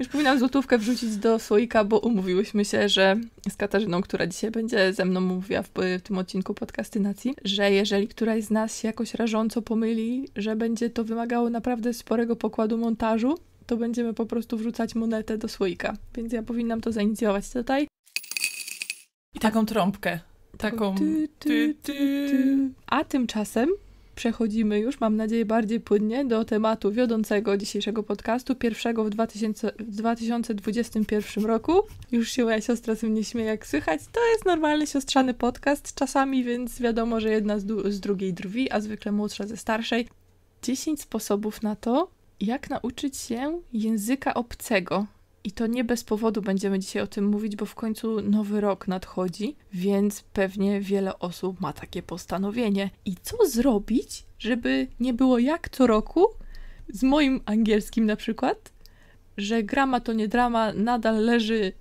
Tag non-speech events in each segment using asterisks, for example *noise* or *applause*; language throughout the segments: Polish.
Już powinnam złotówkę wrzucić do słoika, bo umówiłyśmy się, że z Katarzyną, która dzisiaj będzie ze mną mówiła w, w tym odcinku podcastynacji, że jeżeli któraś z nas się jakoś rażąco pomyli, że będzie to wymagało naprawdę sporego pokładu montażu, to będziemy po prostu wrzucać monetę do słoika. Więc ja powinnam to zainicjować tutaj. I taką trąbkę. Taką. ty, ty, ty, A tymczasem przechodzimy już, mam nadzieję, bardziej płynnie do tematu wiodącego dzisiejszego podcastu, pierwszego w 2000, 2021 roku. Już się moja siostra z mnie śmieje, jak słychać. To jest normalny siostrzany podcast czasami, więc wiadomo, że jedna z, z drugiej drwi, a zwykle młodsza ze starszej. 10 sposobów na to, jak nauczyć się języka obcego. I to nie bez powodu będziemy dzisiaj o tym mówić, bo w końcu nowy rok nadchodzi, więc pewnie wiele osób ma takie postanowienie. I co zrobić, żeby nie było jak co roku, z moim angielskim na przykład, że grama to nie drama, nadal leży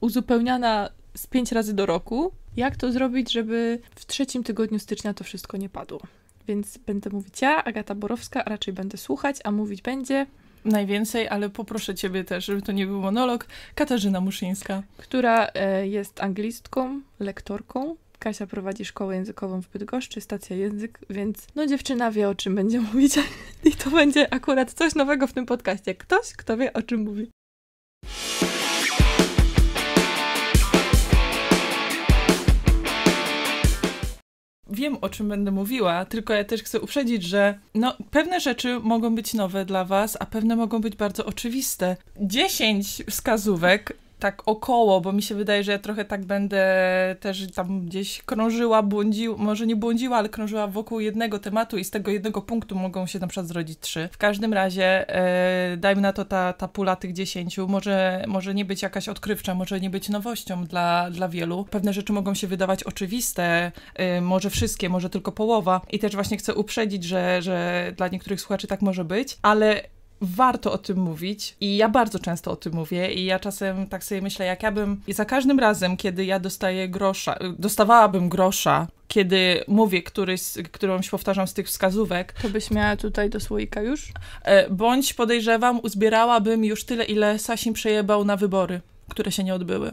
uzupełniana z pięć razy do roku. Jak to zrobić, żeby w trzecim tygodniu stycznia to wszystko nie padło? Więc będę mówić ja, Agata Borowska, a raczej będę słuchać, a mówić będzie najwięcej, ale poproszę ciebie też, żeby to nie był monolog, Katarzyna Muszyńska. Która e, jest anglistką, lektorką. Kasia prowadzi szkołę językową w Bydgoszczy, stacja język, więc no dziewczyna wie o czym będzie *laughs* mówić i to będzie akurat coś nowego w tym podcaście. Ktoś, kto wie o czym mówi. wiem, o czym będę mówiła, tylko ja też chcę uprzedzić, że no, pewne rzeczy mogą być nowe dla Was, a pewne mogą być bardzo oczywiste. 10 wskazówek tak około, bo mi się wydaje, że ja trochę tak będę też tam gdzieś krążyła, błądziła, może nie błądziła, ale krążyła wokół jednego tematu i z tego jednego punktu mogą się na przykład zrodzić trzy. W każdym razie e, dajmy na to ta, ta pula tych dziesięciu, może, może nie być jakaś odkrywcza, może nie być nowością dla, dla wielu. Pewne rzeczy mogą się wydawać oczywiste, e, może wszystkie, może tylko połowa i też właśnie chcę uprzedzić, że, że dla niektórych słuchaczy tak może być, ale warto o tym mówić i ja bardzo często o tym mówię i ja czasem tak sobie myślę, jak ja bym i za każdym razem, kiedy ja dostaję grosza, dostawałabym grosza kiedy mówię któryś, którąś powtarzam z tych wskazówek. To byś miała tutaj do słoika już? E, bądź podejrzewam, uzbierałabym już tyle, ile Sasin przejebał na wybory, które się nie odbyły.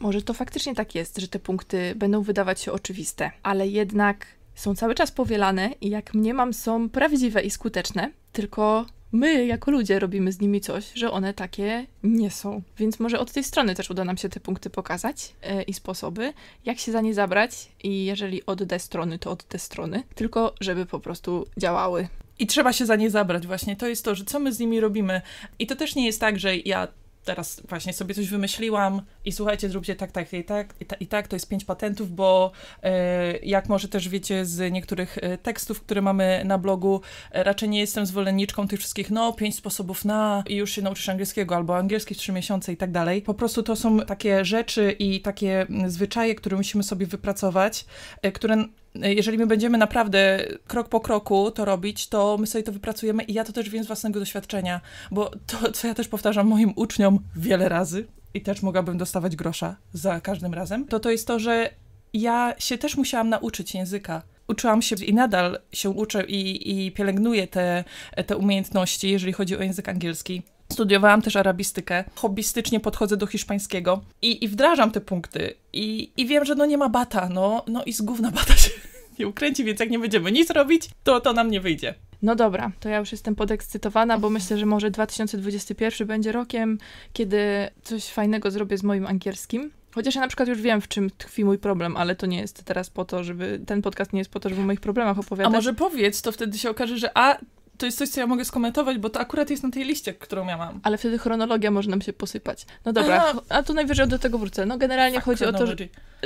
Może to faktycznie tak jest, że te punkty będą wydawać się oczywiste, ale jednak są cały czas powielane i jak mniemam są prawdziwe i skuteczne, tylko my jako ludzie robimy z nimi coś, że one takie nie są. Więc może od tej strony też uda nam się te punkty pokazać yy, i sposoby, jak się za nie zabrać i jeżeli od te strony, to od te strony, tylko żeby po prostu działały. I trzeba się za nie zabrać właśnie. To jest to, że co my z nimi robimy. I to też nie jest tak, że ja teraz właśnie sobie coś wymyśliłam i słuchajcie, zróbcie tak, tak i tak, i, ta, i tak, to jest pięć patentów, bo e, jak może też wiecie z niektórych e, tekstów, które mamy na blogu, e, raczej nie jestem zwolenniczką tych wszystkich, no, pięć sposobów na i już się nauczysz angielskiego, albo angielski w trzy miesiące i tak dalej. Po prostu to są takie rzeczy i takie zwyczaje, które musimy sobie wypracować, e, które jeżeli my będziemy naprawdę krok po kroku to robić, to my sobie to wypracujemy i ja to też wiem z własnego doświadczenia, bo to, co ja też powtarzam moim uczniom wiele razy i też mogłabym dostawać grosza za każdym razem, to to jest to, że ja się też musiałam nauczyć języka. Uczyłam się i nadal się uczę i, i pielęgnuję te, te umiejętności, jeżeli chodzi o język angielski. Studiowałam też arabistykę, hobbystycznie podchodzę do hiszpańskiego i, i wdrażam te punkty. I, I wiem, że no nie ma bata, no, no i z gówna bata się *laughs* nie ukręci, więc jak nie będziemy nic robić, to to nam nie wyjdzie. No dobra, to ja już jestem podekscytowana, bo myślę, że może 2021 będzie rokiem, kiedy coś fajnego zrobię z moim angielskim. Chociaż ja na przykład już wiem, w czym tkwi mój problem, ale to nie jest teraz po to, żeby. Ten podcast nie jest po to, żeby o moich problemach opowiadać. A może powiedz, to wtedy się okaże, że a to jest coś, co ja mogę skomentować, bo to akurat jest na tej liście, którą ja mam. Ale wtedy chronologia może nam się posypać. No dobra, Aha. a tu najwyżej do tego wrócę. No generalnie chodzi o to, że,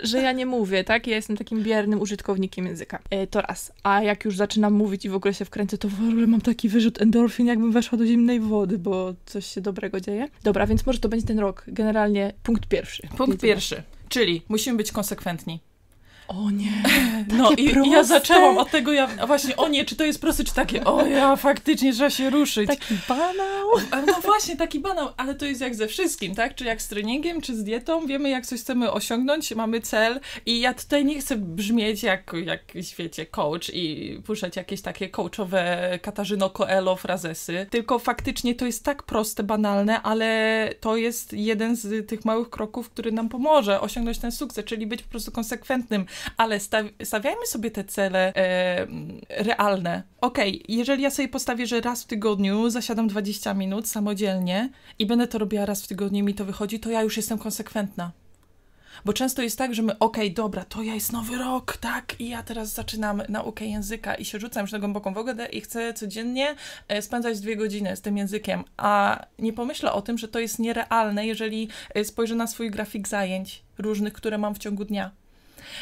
że, ja nie mówię, tak? Ja jestem takim biernym użytkownikiem języka. E, to raz. A jak już zaczynam mówić i w ogóle się wkręcę, to w ogóle mam taki wyrzut endorfin, jakbym weszła do zimnej wody, bo coś się dobrego dzieje. Dobra, więc może to będzie ten rok. Generalnie punkt pierwszy. Punkt pierwszy. Czyli musimy być konsekwentni o nie, *laughs* no i proste. ja zaczęłam od tego, ja właśnie, o nie, czy to jest proste, czy takie, o ja, faktycznie trzeba się ruszyć. Taki banał. No właśnie, taki banał, ale to jest jak ze wszystkim, tak, czy jak z treningiem, czy z dietą, wiemy jak coś chcemy osiągnąć, mamy cel i ja tutaj nie chcę brzmieć jak, jakiś, wiecie, coach i puszczać jakieś takie coachowe Katarzyno Coelho frazesy, tylko faktycznie to jest tak proste, banalne, ale to jest jeden z tych małych kroków, który nam pomoże osiągnąć ten sukces, czyli być po prostu konsekwentnym, ale stawiajmy sobie te cele e, mm, realne. Okej, okay, jeżeli ja sobie postawię, że raz w tygodniu zasiadam 20 minut samodzielnie i będę to robiła raz w tygodniu i mi to wychodzi, to ja już jestem konsekwentna. Bo często jest tak, że my, okej, okay, dobra, to ja jest nowy rok, tak, i ja teraz zaczynam naukę języka i się rzucam już na głęboką wodę i chcę codziennie e, spędzać dwie godziny z tym językiem, a nie pomyślę o tym, że to jest nierealne, jeżeli e, spojrzę na swój grafik zajęć różnych, które mam w ciągu dnia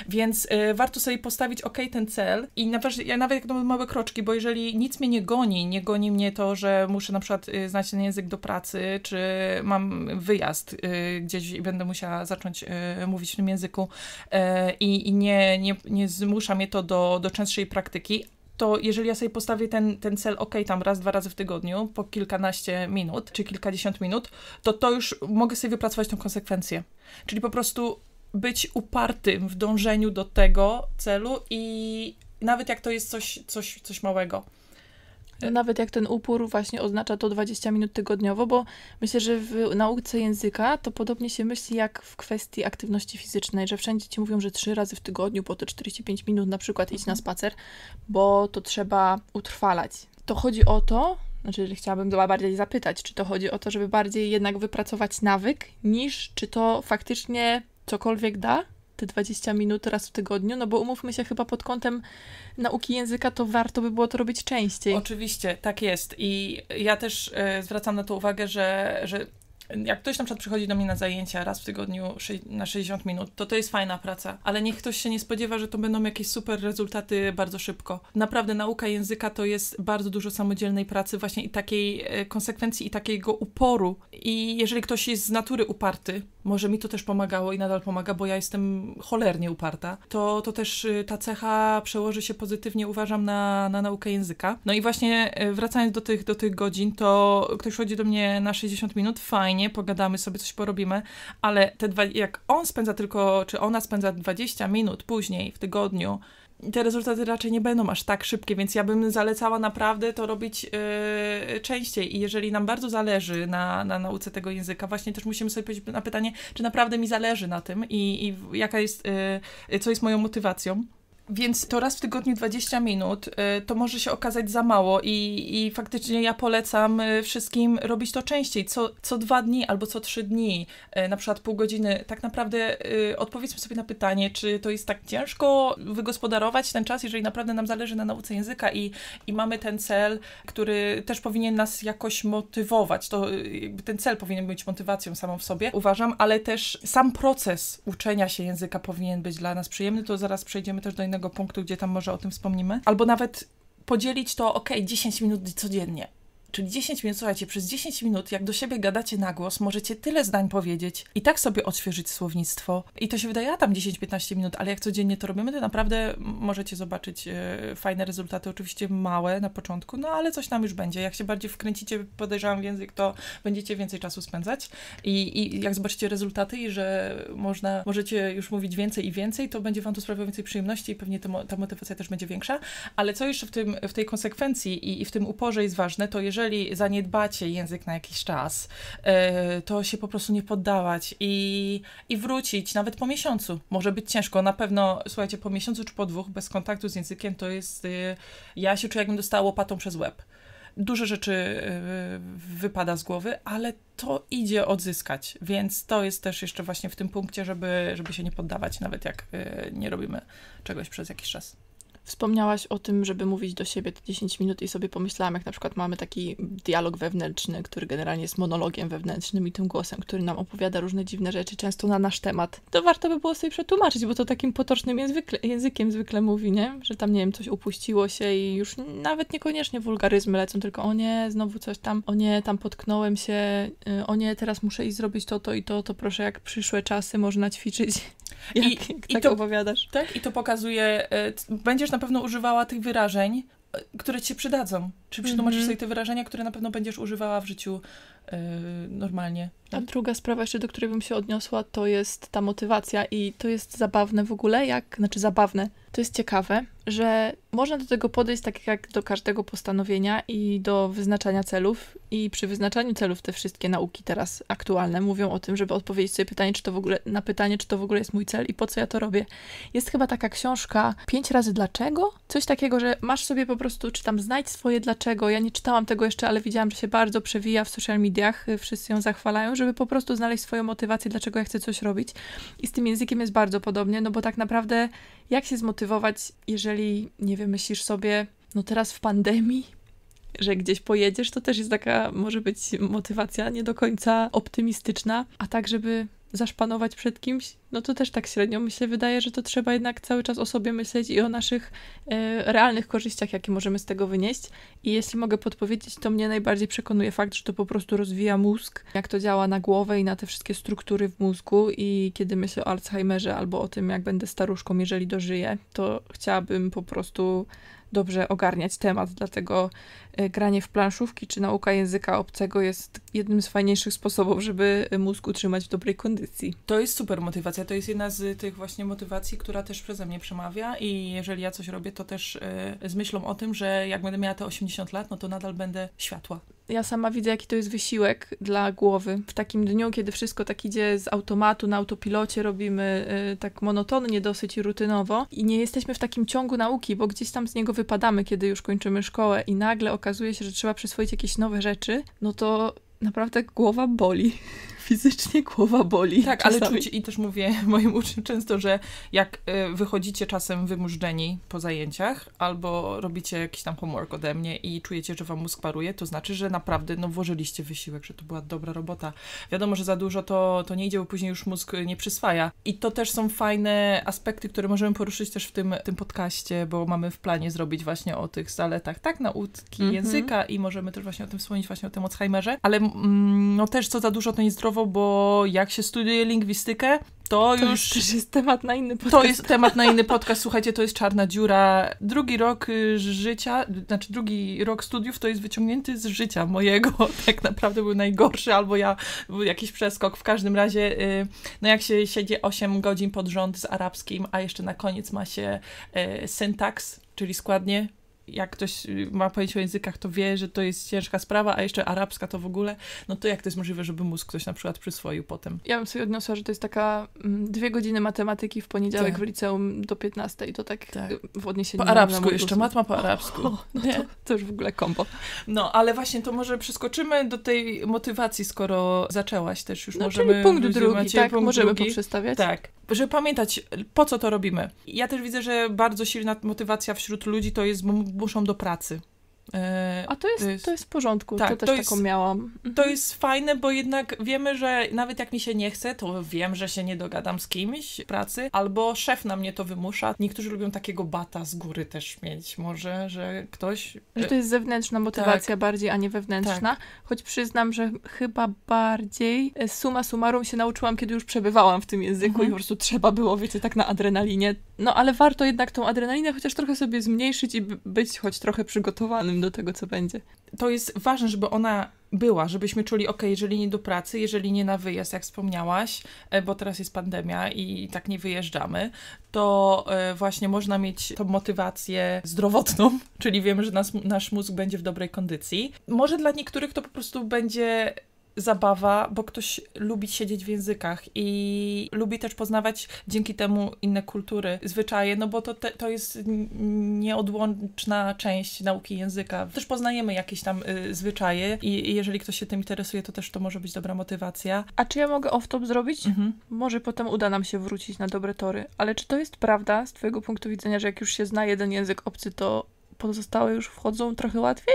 więc y, warto sobie postawić, ok, ten cel i nawet, ja nawet jak to małe kroczki, bo jeżeli nic mnie nie goni, nie goni mnie to, że muszę na przykład y, znać ten język do pracy, czy mam wyjazd y, gdzieś i będę musiała zacząć y, mówić w tym języku y, i nie, nie, nie zmusza mnie to do, do częstszej praktyki, to jeżeli ja sobie postawię ten, ten cel, ok, tam raz, dwa razy w tygodniu, po kilkanaście minut czy kilkadziesiąt minut, to to już mogę sobie wypracować tą konsekwencję. Czyli po prostu być upartym w dążeniu do tego celu i nawet jak to jest coś, coś, coś małego. No, nawet jak ten upór właśnie oznacza to 20 minut tygodniowo, bo myślę, że w nauce języka to podobnie się myśli jak w kwestii aktywności fizycznej, że wszędzie ci mówią, że trzy razy w tygodniu po te 45 minut na przykład iść na mhm. spacer, bo to trzeba utrwalać. To chodzi o to, znaczy chciałabym była bardziej zapytać, czy to chodzi o to, żeby bardziej jednak wypracować nawyk, niż czy to faktycznie cokolwiek da, te 20 minut raz w tygodniu, no bo umówmy się chyba pod kątem nauki języka, to warto by było to robić częściej. Oczywiście, tak jest. I ja też e, zwracam na to uwagę, że, że jak ktoś na przykład przychodzi do mnie na zajęcia raz w tygodniu na 60 minut, to to jest fajna praca, ale niech ktoś się nie spodziewa, że to będą jakieś super rezultaty bardzo szybko. Naprawdę nauka języka to jest bardzo dużo samodzielnej pracy właśnie i takiej e, konsekwencji i takiego uporu. I jeżeli ktoś jest z natury uparty, może mi to też pomagało i nadal pomaga, bo ja jestem cholernie uparta, to, to też y, ta cecha przełoży się pozytywnie, uważam, na, na naukę języka. No i właśnie y, wracając do tych, do tych godzin, to ktoś chodzi do mnie na 60 minut, fajnie, pogadamy sobie, coś porobimy, ale te dwa, jak on spędza tylko, czy ona spędza 20 minut później w tygodniu, te rezultaty raczej nie będą aż tak szybkie, więc ja bym zalecała naprawdę to robić yy, częściej. I jeżeli nam bardzo zależy na, na nauce tego języka, właśnie też musimy sobie powiedzieć na pytanie, czy naprawdę mi zależy na tym i, i jaka jest, yy, co jest moją motywacją. Więc to raz w tygodniu 20 minut y, to może się okazać za mało i, i faktycznie ja polecam y, wszystkim robić to częściej, co, co dwa dni albo co trzy dni, y, na przykład pół godziny. Tak naprawdę odpowiedzmy sobie na pytanie, czy to jest tak ciężko wygospodarować ten czas, jeżeli naprawdę nam zależy na nauce języka i, i mamy ten cel, który też powinien nas jakoś motywować. To ten cel powinien być motywacją samą w sobie, uważam, ale też sam proces uczenia się języka powinien być dla nas przyjemny. To zaraz przejdziemy też do innego punktu, gdzie tam może o tym wspomnimy, albo nawet podzielić to, ok, 10 minut codziennie. Czyli 10 minut, słuchajcie, przez 10 minut, jak do siebie gadacie na głos, możecie tyle zdań powiedzieć i tak sobie odświeżyć słownictwo. I to się wydaje, a tam 10-15 minut, ale jak codziennie to robimy, to naprawdę możecie zobaczyć e, fajne rezultaty. Oczywiście małe na początku, no ale coś tam już będzie. Jak się bardziej wkręcicie, podejrzewam, w język, to będziecie więcej czasu spędzać. I, i jak zobaczycie rezultaty i że można, możecie już mówić więcej i więcej, to będzie Wam to sprawiało więcej przyjemności i pewnie to, ta motywacja też będzie większa. Ale co jeszcze w, tym, w tej konsekwencji i, i w tym uporze jest ważne, to jeżeli jeżeli zaniedbacie język na jakiś czas, e, to się po prostu nie poddawać i, i wrócić, nawet po miesiącu. Może być ciężko, na pewno, słuchajcie, po miesiącu czy po dwóch bez kontaktu z językiem to jest, e, ja się czuję jakbym dostała łopatą przez łeb. Duże rzeczy e, wypada z głowy, ale to idzie odzyskać, więc to jest też jeszcze właśnie w tym punkcie, żeby, żeby się nie poddawać, nawet jak nie robimy czegoś przez jakiś czas. Wspomniałaś o tym, żeby mówić do siebie te 10 minut i sobie pomyślałam, jak na przykład mamy taki dialog wewnętrzny, który generalnie jest monologiem wewnętrznym i tym głosem, który nam opowiada różne dziwne rzeczy, często na nasz temat. To warto by było sobie przetłumaczyć, bo to takim potocznym językiem zwykle mówi, nie? Że tam, nie wiem, coś upuściło się i już nawet niekoniecznie wulgaryzmy lecą, tylko o nie, znowu coś tam, o nie, tam potknąłem się, y, o nie, teraz muszę iść zrobić to, to i to, to proszę, jak przyszłe czasy można ćwiczyć. Jak, I, jak i tak to, opowiadasz. Tak, i to pokazuje, e, będziesz na pewno używała tych wyrażeń, e, które ci się przydadzą. Czy przetłumaczysz mm -hmm. sobie te wyrażenia, które na pewno będziesz używała w życiu e, normalnie. Tak? A druga sprawa jeszcze, do której bym się odniosła, to jest ta motywacja i to jest zabawne w ogóle, jak, znaczy zabawne, to jest ciekawe, że można do tego podejść tak jak do każdego postanowienia i do wyznaczania celów. I przy wyznaczaniu celów te wszystkie nauki teraz aktualne mówią o tym, żeby odpowiedzieć sobie pytanie, czy to w ogóle, na pytanie, czy to w ogóle jest mój cel i po co ja to robię. Jest chyba taka książka pięć razy dlaczego? Coś takiego, że masz sobie po prostu, czy tam znajdź swoje dlaczego. Ja nie czytałam tego jeszcze, ale widziałam, że się bardzo przewija w social mediach, wszyscy ją zachwalają, żeby po prostu znaleźć swoją motywację, dlaczego ja chcę coś robić. I z tym językiem jest bardzo podobnie, no bo tak naprawdę jak się zmotywować, jeżeli, nie wiem, myślisz sobie, no teraz w pandemii, że gdzieś pojedziesz, to też jest taka, może być motywacja nie do końca optymistyczna, a tak, żeby zaszpanować przed kimś, no to też tak średnio mi się wydaje, że to trzeba jednak cały czas o sobie myśleć i o naszych e, realnych korzyściach, jakie możemy z tego wynieść. I jeśli mogę podpowiedzieć, to mnie najbardziej przekonuje fakt, że to po prostu rozwija mózg, jak to działa na głowę i na te wszystkie struktury w mózgu. I kiedy myślę o Alzheimerze albo o tym, jak będę staruszką, jeżeli dożyję, to chciałabym po prostu dobrze ogarniać temat, dlatego E, granie w planszówki czy nauka języka obcego jest jednym z fajniejszych sposobów, żeby mózg utrzymać w dobrej kondycji. To jest super motywacja. To jest jedna z tych właśnie motywacji, która też przeze mnie przemawia i jeżeli ja coś robię, to też yy, z myślą o tym, że jak będę miała te 80 lat, no to nadal będę światła ja sama widzę, jaki to jest wysiłek dla głowy. W takim dniu, kiedy wszystko tak idzie z automatu, na autopilocie, robimy y, tak monotonnie, dosyć rutynowo i nie jesteśmy w takim ciągu nauki, bo gdzieś tam z niego wypadamy, kiedy już kończymy szkołę i nagle okazuje się, że trzeba przyswoić jakieś nowe rzeczy, no to naprawdę głowa boli fizycznie głowa boli. Tak, czasami. ale czuć i też mówię *laughs* moim uczniom często, że jak y, wychodzicie czasem wymużdżeni po zajęciach albo robicie jakiś tam homework ode mnie i czujecie, że wam mózg paruje, to znaczy, że naprawdę no, włożyliście wysiłek, że to była dobra robota. Wiadomo, że za dużo to, to nie idzie, bo później już mózg nie przyswaja. I to też są fajne aspekty, które możemy poruszyć też w tym, tym podcaście, bo mamy w planie zrobić właśnie o tych zaletach tak nauki mm -hmm. języka i możemy też właśnie o tym wspomnieć, właśnie o tym Alzheimerze, ale mm, no też co za dużo to niezdrowo bo jak się studiuje lingwistykę, to, to już jest, jest temat na inny podcast. To jest temat na inny podcast. Słuchajcie, to jest czarna dziura. Drugi rok y, życia, znaczy drugi rok studiów to jest wyciągnięty z życia mojego. *laughs* Tak naprawdę był najgorszy, albo ja był jakiś przeskok. W każdym razie, y, no jak się siedzi 8 godzin pod rząd z arabskim, a jeszcze na koniec ma się y, syntaks, czyli składnie jak ktoś y, ma pojęcie o językach, to wie, że to jest ciężka sprawa, a jeszcze arabska to w ogóle, no to jak to jest możliwe, żeby mózg ktoś na przykład przyswoił potem? Ja bym sobie odniosła, że to jest taka mm, dwie godziny matematyki w poniedziałek tak. w liceum do 15 i to tak, tak. Y, w odniesieniu... Po arabsku jeszcze, matma po arabsku. *laughs* Oh, no To, to już w ogóle kombo. No, ale właśnie to może przeskoczymy do tej motywacji, skoro zaczęłaś też już. No, możemy, punkt drugi, tak? Punkt możemy drugi. poprzestawiać. Tak żeby pamiętać, po co to robimy. Ja też widzę, że bardzo silna motywacja wśród ludzi to jest, bo muszą do pracy. E, a to jest, to jest, to jest w porządku, tak, to też to jest, taką miałam. To mhm. jest fajne, bo jednak wiemy, że nawet jak mi się nie chce, to wiem, że się nie dogadam z kimś w pracy, albo szef na mnie to wymusza. Niektórzy lubią takiego bata z góry też mieć może, że ktoś... Że e, to jest zewnętrzna motywacja tak. bardziej, a nie wewnętrzna, tak. choć przyznam, że chyba bardziej e, suma summarum się nauczyłam, kiedy już przebywałam w tym języku mhm. i po prostu trzeba było, wiecie, tak na adrenalinie. No ale warto jednak tą adrenalinę chociaż trochę sobie zmniejszyć i być choć trochę przygotowanym do tego, co będzie. To jest ważne, żeby ona była, żebyśmy czuli, ok, jeżeli nie do pracy, jeżeli nie na wyjazd, jak wspomniałaś, e, bo teraz jest pandemia i tak nie wyjeżdżamy, to e, właśnie można mieć tą motywację zdrowotną, *laughs* czyli wiemy, że nas, nasz mózg będzie w dobrej kondycji. Może dla niektórych to po prostu będzie zabawa, bo ktoś lubi siedzieć w językach i lubi też poznawać dzięki temu inne kultury, zwyczaje, no bo to, te, to jest nieodłączna część nauki języka. Też poznajemy jakieś tam y, zwyczaje i, i, jeżeli ktoś się tym interesuje, to też to może być dobra motywacja. A czy ja mogę off-top zrobić? Mhm. Może potem uda nam się wrócić na dobre tory, ale czy to jest prawda z twojego punktu widzenia, że jak już się zna jeden język obcy, to pozostałe już wchodzą trochę łatwiej?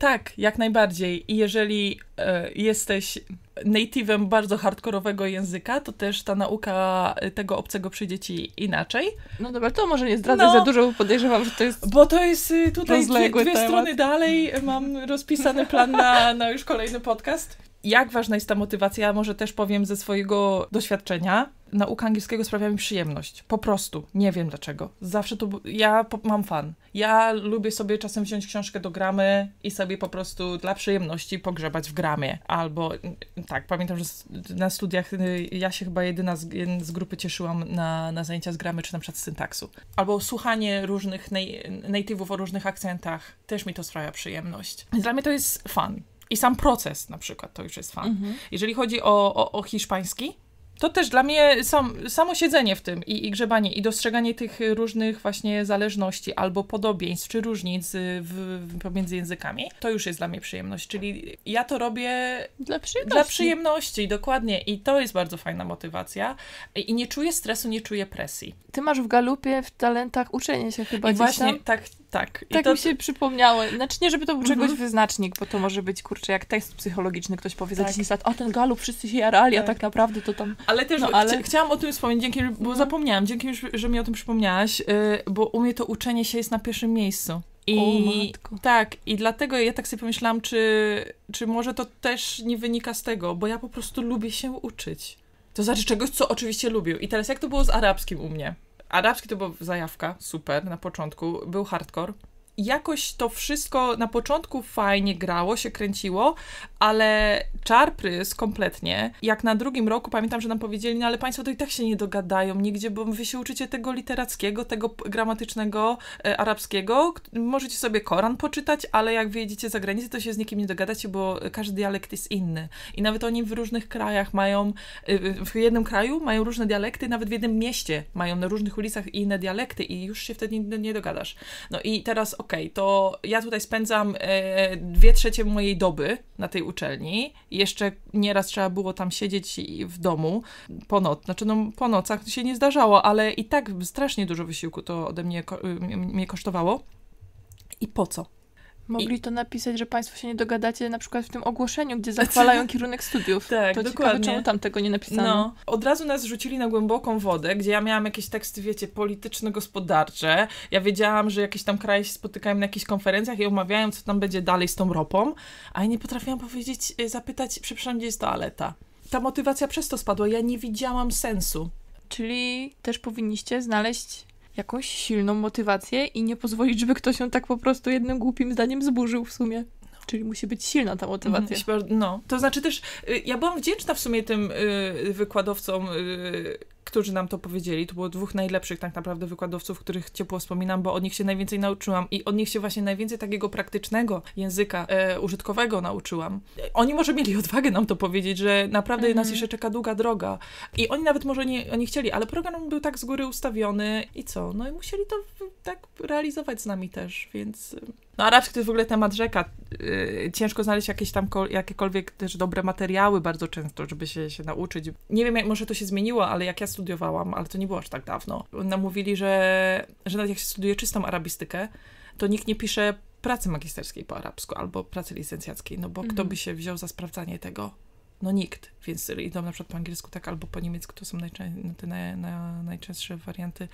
Tak, jak najbardziej. I jeżeli e, jesteś native'em bardzo hardkorowego języka, to też ta nauka tego obcego przyjdzie ci inaczej. No dobra, to może nie zdradzę no, za dużo, bo podejrzewam, że to jest Bo to jest e, tutaj dwie, dwie strony dalej mam rozpisany plan na, na już kolejny podcast. Jak ważna jest ta motywacja, może też powiem ze swojego doświadczenia. Nauka angielskiego sprawia mi przyjemność. Po prostu. Nie wiem dlaczego. Zawsze to. Ja mam fan. Ja lubię sobie czasem wziąć książkę do gramy i sobie po prostu dla przyjemności pogrzebać w gramie. Albo mm, tak, pamiętam, że na studiach y, ja się chyba jedyna z, z grupy cieszyłam na, na zajęcia z gramy, czy na przykład z syntaksu. Albo słuchanie różnych native'ów o różnych akcentach też mi to sprawia przyjemność. Dla mnie to jest fan i sam proces na przykład to już jest fan. Mhm. Jeżeli chodzi o, o, o hiszpański, to też dla mnie sam, samo siedzenie w tym i, i, grzebanie, i dostrzeganie tych różnych właśnie zależności albo podobieństw czy różnic y, w, pomiędzy językami, to już jest dla mnie przyjemność. Czyli ja to robię dla przyjemności. dla przyjemności, dokładnie. I to jest bardzo fajna motywacja. I, I, nie czuję stresu, nie czuję presji. Ty masz w galupie w talentach uczenie się chyba I właśnie tam? tak tak. I tak to... mi się przypomniało. Znaczy nie, żeby to był czegoś mhm. wyznacznik, bo to może być, kurczę, jak test psychologiczny. Ktoś powie tak. za 10 lat, O ten galup, wszyscy się jarali, tak. a tak naprawdę to tam... Ale też no, ale... chciałam o tym wspomnieć, dzięki, bo mhm. zapomniałam. Dzięki, że mi o tym przypomniałaś, yy, bo u mnie to uczenie się jest na pierwszym miejscu. I o, tak, i dlatego ja tak sobie pomyślałam, czy, czy może to też nie wynika z tego, bo ja po prostu lubię się uczyć. To znaczy czegoś, co oczywiście lubił. I teraz jak to było z arabskim u mnie? Arabski to była zajawka, super, na początku. Był hardcore, jakoś to wszystko na początku fajnie grało, się kręciło, ale czar prys kompletnie. Jak na drugim roku pamiętam, że nam powiedzieli, no ale państwo to i tak się nie dogadają nigdzie, bo wy się uczycie tego literackiego, tego gramatycznego e, arabskiego. Możecie sobie Koran poczytać, ale jak wyjedziecie za granicę, to się z nikim nie dogadacie, bo każdy dialekt jest inny. I nawet oni w różnych krajach mają, y, w jednym kraju mają różne dialekty, nawet w jednym mieście mają na różnych ulicach inne dialekty i już się wtedy nie, nie dogadasz. No i teraz, ok, to ja tutaj spędzam e, dwie trzecie mojej doby na tej uczelni. Jeszcze nieraz trzeba było tam siedzieć w domu po noc. Znaczy, no, po nocach to się nie zdarzało, ale i tak strasznie dużo wysiłku to ode mnie, mnie kosztowało. I po co? Mogli I... to napisać, że Państwo się nie dogadacie na przykład w tym ogłoszeniu, gdzie *laughs* zachwalają kierunek studiów. tak, to dokładnie. Ciekawe, czemu tam tego nie napisano? No. Od razu nas rzucili na głęboką wodę, gdzie ja miałam jakieś teksty, wiecie, polityczno-gospodarcze. Ja wiedziałam, że jakieś tam kraje się spotykają na jakichś konferencjach i omawiają, co tam będzie dalej z tą ropą, a ja nie potrafiłam powiedzieć, y, zapytać, przepraszam, gdzie jest toaleta. Ta motywacja przez to spadła, ja nie widziałam sensu. Czyli też powinniście znaleźć jakąś silną motywację i nie pozwolić, żeby ktoś ją tak po prostu jednym głupim zdaniem zburzył w sumie. Czyli musi być silna ta mhm, motywacja. No, to znaczy też, y, ja byłam wdzięczna w sumie tym y, wykładowcom y, którzy nam to powiedzieli. To było dwóch najlepszych tak naprawdę wykładowców, których ciepło wspominam, bo od nich się najwięcej nauczyłam i od nich się właśnie najwięcej takiego praktycznego języka e, użytkowego nauczyłam. Oni może mieli odwagę nam to powiedzieć, że naprawdę mhm. nas jeszcze czeka długa droga. I oni nawet może nie, oni chcieli, ale program był tak z góry ustawiony i co? No i musieli to tak realizować z nami też, więc... No arabski to jest w ogóle temat rzeka. Y, ciężko znaleźć jakieś tam jakiekolwiek też dobre materiały bardzo często, żeby się, się nauczyć. Nie wiem, jak, może to się zmieniło, ale jak ja studiowałam, ale to nie było aż tak dawno, nam mówili, że, że nawet jak się studiuje czystą arabistykę, to nikt nie pisze pracy magisterskiej po arabsku albo pracy licencjackiej, no bo mhm. kto by się wziął za sprawdzanie tego no nikt, więc idą na przykład po angielsku tak albo po niemiecku, to są najczę no, te na, na, najczęstsze warianty.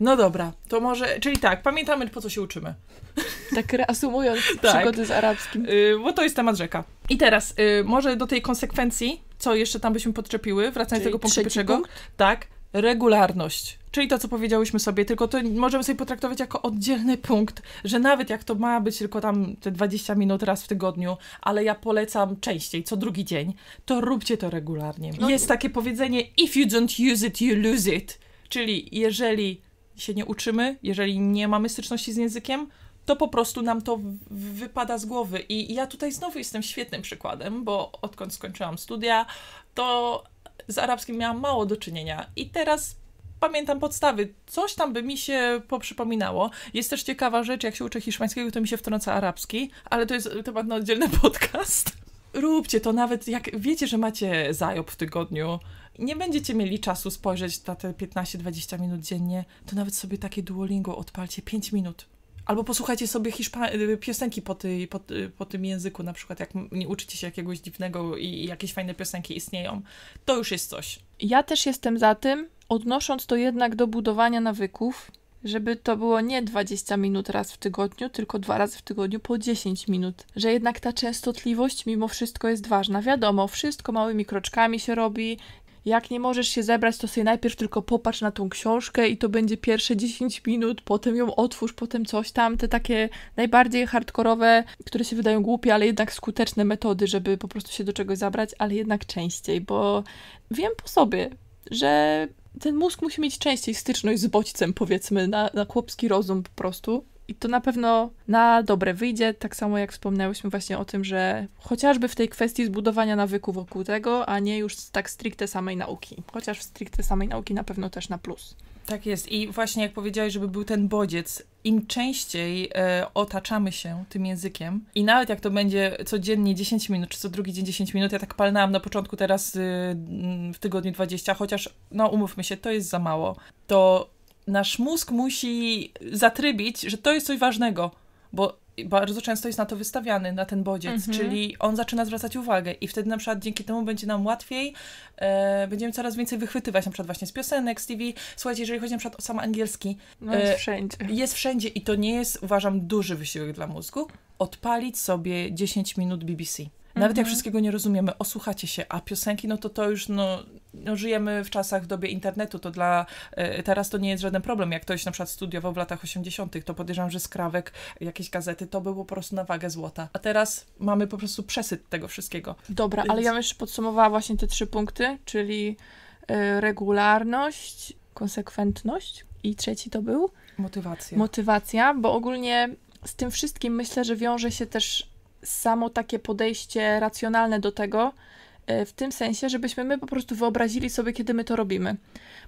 no dobra, to może, czyli tak, pamiętamy po co się uczymy. *laughs* Tak reasumując tak. przygody z arabskim. bo to jest temat rzeka. I teraz, może do tej konsekwencji, co jeszcze tam byśmy podczepiły, wracając do tego punktu pierwszego. Punkt? Tak, regularność. Czyli to, co powiedziałyśmy sobie, tylko to możemy sobie potraktować jako oddzielny punkt, że nawet jak to ma być tylko tam te 20 minut raz w tygodniu, ale ja polecam częściej, co drugi dzień, to róbcie to regularnie. No Jest takie powiedzenie: if you don't use it, you lose it. Czyli jeżeli się nie uczymy, jeżeli nie mamy styczności z językiem, to po prostu nam to wypada z głowy. I ja tutaj znowu jestem świetnym przykładem, bo odkąd skończyłam studia, to z arabskim miałam mało do czynienia i teraz pamiętam podstawy. Coś tam by mi się poprzypominało. Jest też ciekawa rzecz, jak się uczę hiszpańskiego, to mi się wtrąca arabski, ale to jest temat na oddzielny *laughs* podcast. Róbcie to nawet jak wiecie, że macie zajob w tygodniu, nie będziecie mieli czasu spojrzeć na te 15-20 minut dziennie, to nawet sobie takie Duolingo odpalcie 5 minut. Albo posłuchajcie sobie hiszpa- y, piosenki po, ty, po, y, po, tym języku, na przykład jak nie uczycie się jakiegoś dziwnego i jakieś fajne piosenki istnieją. To już jest coś. Ja też jestem za tym, odnosząc to jednak do budowania nawyków, żeby to było nie 20 minut raz w tygodniu, tylko dwa razy w tygodniu po 10 minut. Że jednak ta częstotliwość mimo wszystko jest ważna. Wiadomo, wszystko małymi kroczkami się robi, jak nie możesz się zebrać, to sobie najpierw tylko popatrz na tą książkę i to będzie pierwsze 10 minut, potem ją otwórz, potem coś tam, te takie najbardziej hardkorowe, które się wydają głupie, ale jednak skuteczne metody, żeby po prostu się do czegoś zabrać, ale jednak częściej, bo wiem po sobie, że ten mózg musi mieć częściej styczność z bodźcem, powiedzmy, na, na chłopski rozum po prostu. I to na pewno na dobre wyjdzie, tak samo jak wspomniałyśmy właśnie o tym, że chociażby w tej kwestii zbudowania nawyku wokół tego, a nie już tak stricte samej nauki. Chociaż w stricte samej nauki na pewno też na plus. Tak jest. I właśnie jak powiedziałeś, żeby był ten bodziec, im częściej e, otaczamy się tym językiem i nawet jak to będzie codziennie 10 minut, czy co drugi dzień 10 minut, ja tak palnałam na początku teraz y, mm, w tygodniu 20, chociaż no umówmy się, to jest za mało, to nasz mózg musi zatrybić, że to jest coś ważnego, bo bardzo często jest na to wystawiany, na ten bodziec, mhm. czyli on zaczyna zwracać uwagę i wtedy na przykład dzięki temu będzie nam łatwiej, e, będziemy coraz więcej wychwytywać, na przykład właśnie z piosenek, z TV. Słuchajcie, jeżeli chodzi na przykład o sam angielski. No e, jest e, wszędzie. Jest wszędzie i to nie jest, uważam, duży wysiłek dla mózgu, odpalić sobie 10 minut BBC. Nawet mhm. jak wszystkiego nie rozumiemy, osłuchacie się, a piosenki, no to to już, no, no żyjemy w czasach, w dobie internetu, to dla, e, teraz to nie jest żaden problem. Jak ktoś na przykład studiował w latach 80., to podejrzewam, że skrawek jakieś gazety to było po prostu na wagę złota. A teraz mamy po prostu przesyt tego wszystkiego. Dobra, Więc... ale ja bym jeszcze podsumowała właśnie te trzy punkty, czyli e, regularność, konsekwentność i trzeci to był? Motywacja. Motywacja, bo ogólnie z tym wszystkim myślę, że wiąże się też samo takie podejście racjonalne do tego, e, w tym sensie, żebyśmy my po prostu wyobrazili sobie, kiedy my to robimy.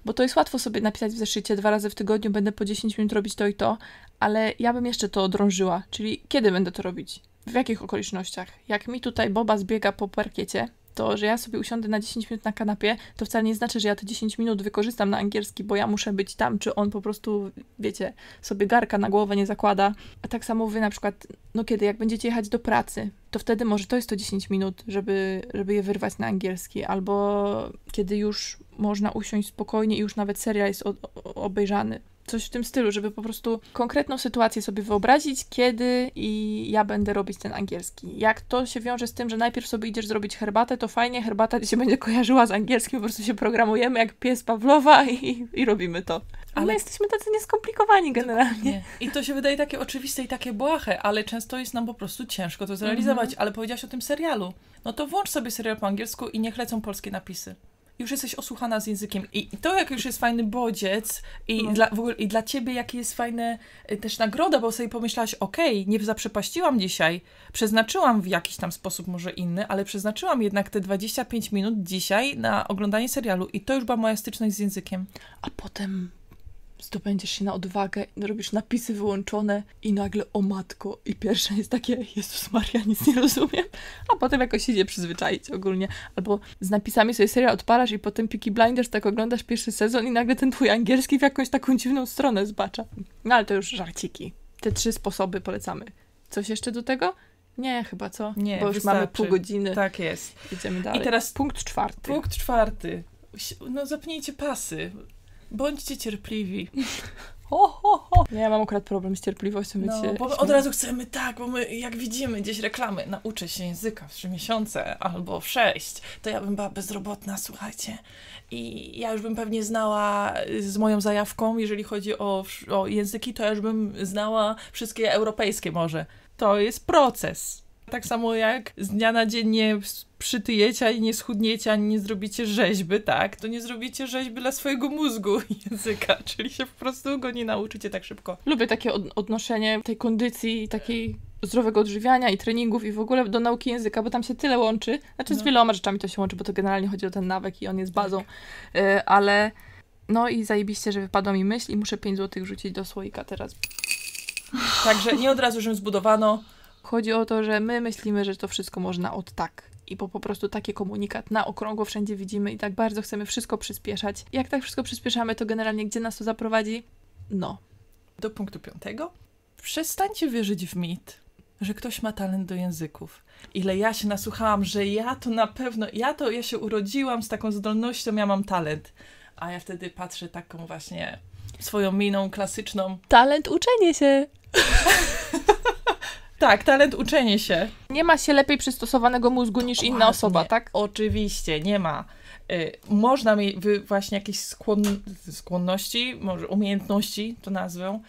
Bo to jest łatwo sobie napisać w zeszycie dwa razy w tygodniu, będę po 10 minut robić to i to, ale ja bym jeszcze to odrążyła, czyli kiedy będę to robić, w jakich okolicznościach. Jak mi tutaj Boba zbiega po parkiecie, to, że ja sobie usiądę na 10 minut na kanapie, to wcale nie znaczy, że ja te 10 minut wykorzystam na angielski, bo ja muszę być tam, czy on po prostu, wiecie, sobie garka na głowę nie zakłada. A tak samo wy na przykład, no kiedy, jak będziecie jechać do pracy, to wtedy może to jest to 10 minut, żeby, żeby je wyrwać na angielski, albo kiedy już można usiąść spokojnie i już nawet serial jest obejrzany, Coś w tym stylu, żeby po prostu konkretną sytuację sobie wyobrazić, kiedy i ja będę robić ten angielski. Jak to się wiąże z tym, że najpierw sobie idziesz zrobić herbatę, to fajnie, herbata się będzie kojarzyła z angielskim, po prostu się programujemy jak pies Pawlowa i, i robimy to. Ale My jesteśmy tacy nieskomplikowani generalnie. Dokładnie. I to się wydaje takie oczywiste i takie błahe, ale często jest nam po prostu ciężko to zrealizować. Mhm. Ale powiedziałaś o tym serialu. No to włącz sobie serial po angielsku i niech lecą polskie napisy już jesteś osłuchana z językiem. I, to, jak już jest fajny bodziec i, no. dla, w ogóle, i dla ciebie, jakie jest fajne y, też nagroda, bo sobie pomyślałaś, okej, okay, nie zaprzepaściłam dzisiaj, przeznaczyłam w jakiś tam sposób może inny, ale przeznaczyłam jednak te 25 minut dzisiaj na oglądanie serialu i to już była moja styczność z językiem. A potem zdobędziesz się na odwagę, robisz napisy wyłączone i nagle o matko i pierwsza jest takie Jezus Maria, nic nie rozumiem, a potem jakoś idzie przyzwyczaić ogólnie. Albo z napisami sobie serial odparasz i potem Peaky Blinders tak oglądasz pierwszy sezon i nagle ten twój angielski w jakąś taką dziwną stronę zbacza. No ale to już żarciki. Te trzy sposoby polecamy. Coś jeszcze do tego? Nie, chyba co? Nie, Bo już wystarczy. mamy pół godziny. Tak jest. Idziemy dalej. I teraz punkt czwarty. Punkt czwarty. No zapnijcie pasy. Bądźcie cierpliwi. *laughs* Ho, ho, ho. Nie, ja mam akurat problem z cierpliwością. No, bo od razu chcemy tak, bo my jak widzimy gdzieś reklamy, nauczę się języka w trzy miesiące albo w sześć, to ja bym była bezrobotna, słuchajcie. I ja już bym pewnie znała z moją zajawką, jeżeli chodzi o, o języki, to ja już bym znała wszystkie europejskie może. To jest proces. Tak samo jak z dnia na dzień nie przytyjecie, ani nie schudniecie, ani nie zrobicie rzeźby, tak, to nie zrobicie rzeźby dla swojego mózgu *laughs* języka, czyli się po prostu go nie nauczycie tak szybko. Lubię takie od odnoszenie tej kondycji takiej zdrowego odżywiania i treningów i w ogóle do nauki języka, bo tam się tyle łączy. Znaczy no. z wieloma rzeczami to się łączy, bo to generalnie chodzi o ten nawyk i on jest tak. bazą, y, ale no i zajebiście, że wypadła mi myśl i muszę 5 zł rzucić do słoika teraz. Także nie od razu, że zbudowano. Chodzi o to, że my myślimy, że to wszystko można od tak i bo po prostu taki komunikat na okrągło wszędzie widzimy i tak bardzo chcemy wszystko przyspieszać. Jak tak wszystko przyspieszamy, to generalnie gdzie nas to zaprowadzi? No. Do punktu piątego. Przestańcie wierzyć w mit, że ktoś ma talent do języków. Ile ja się nasłuchałam, że ja to na pewno, ja to, ja się urodziłam z taką zdolnością, ja mam talent. A ja wtedy patrzę taką właśnie swoją miną klasyczną. Talent uczenie się. *laughs* tak, talent uczenie się nie ma się lepiej przystosowanego mózgu niż inna osoba, tak? Oczywiście, nie ma. Y, można mieć właśnie jakieś skłon skłonności, może umiejętności to nazwę,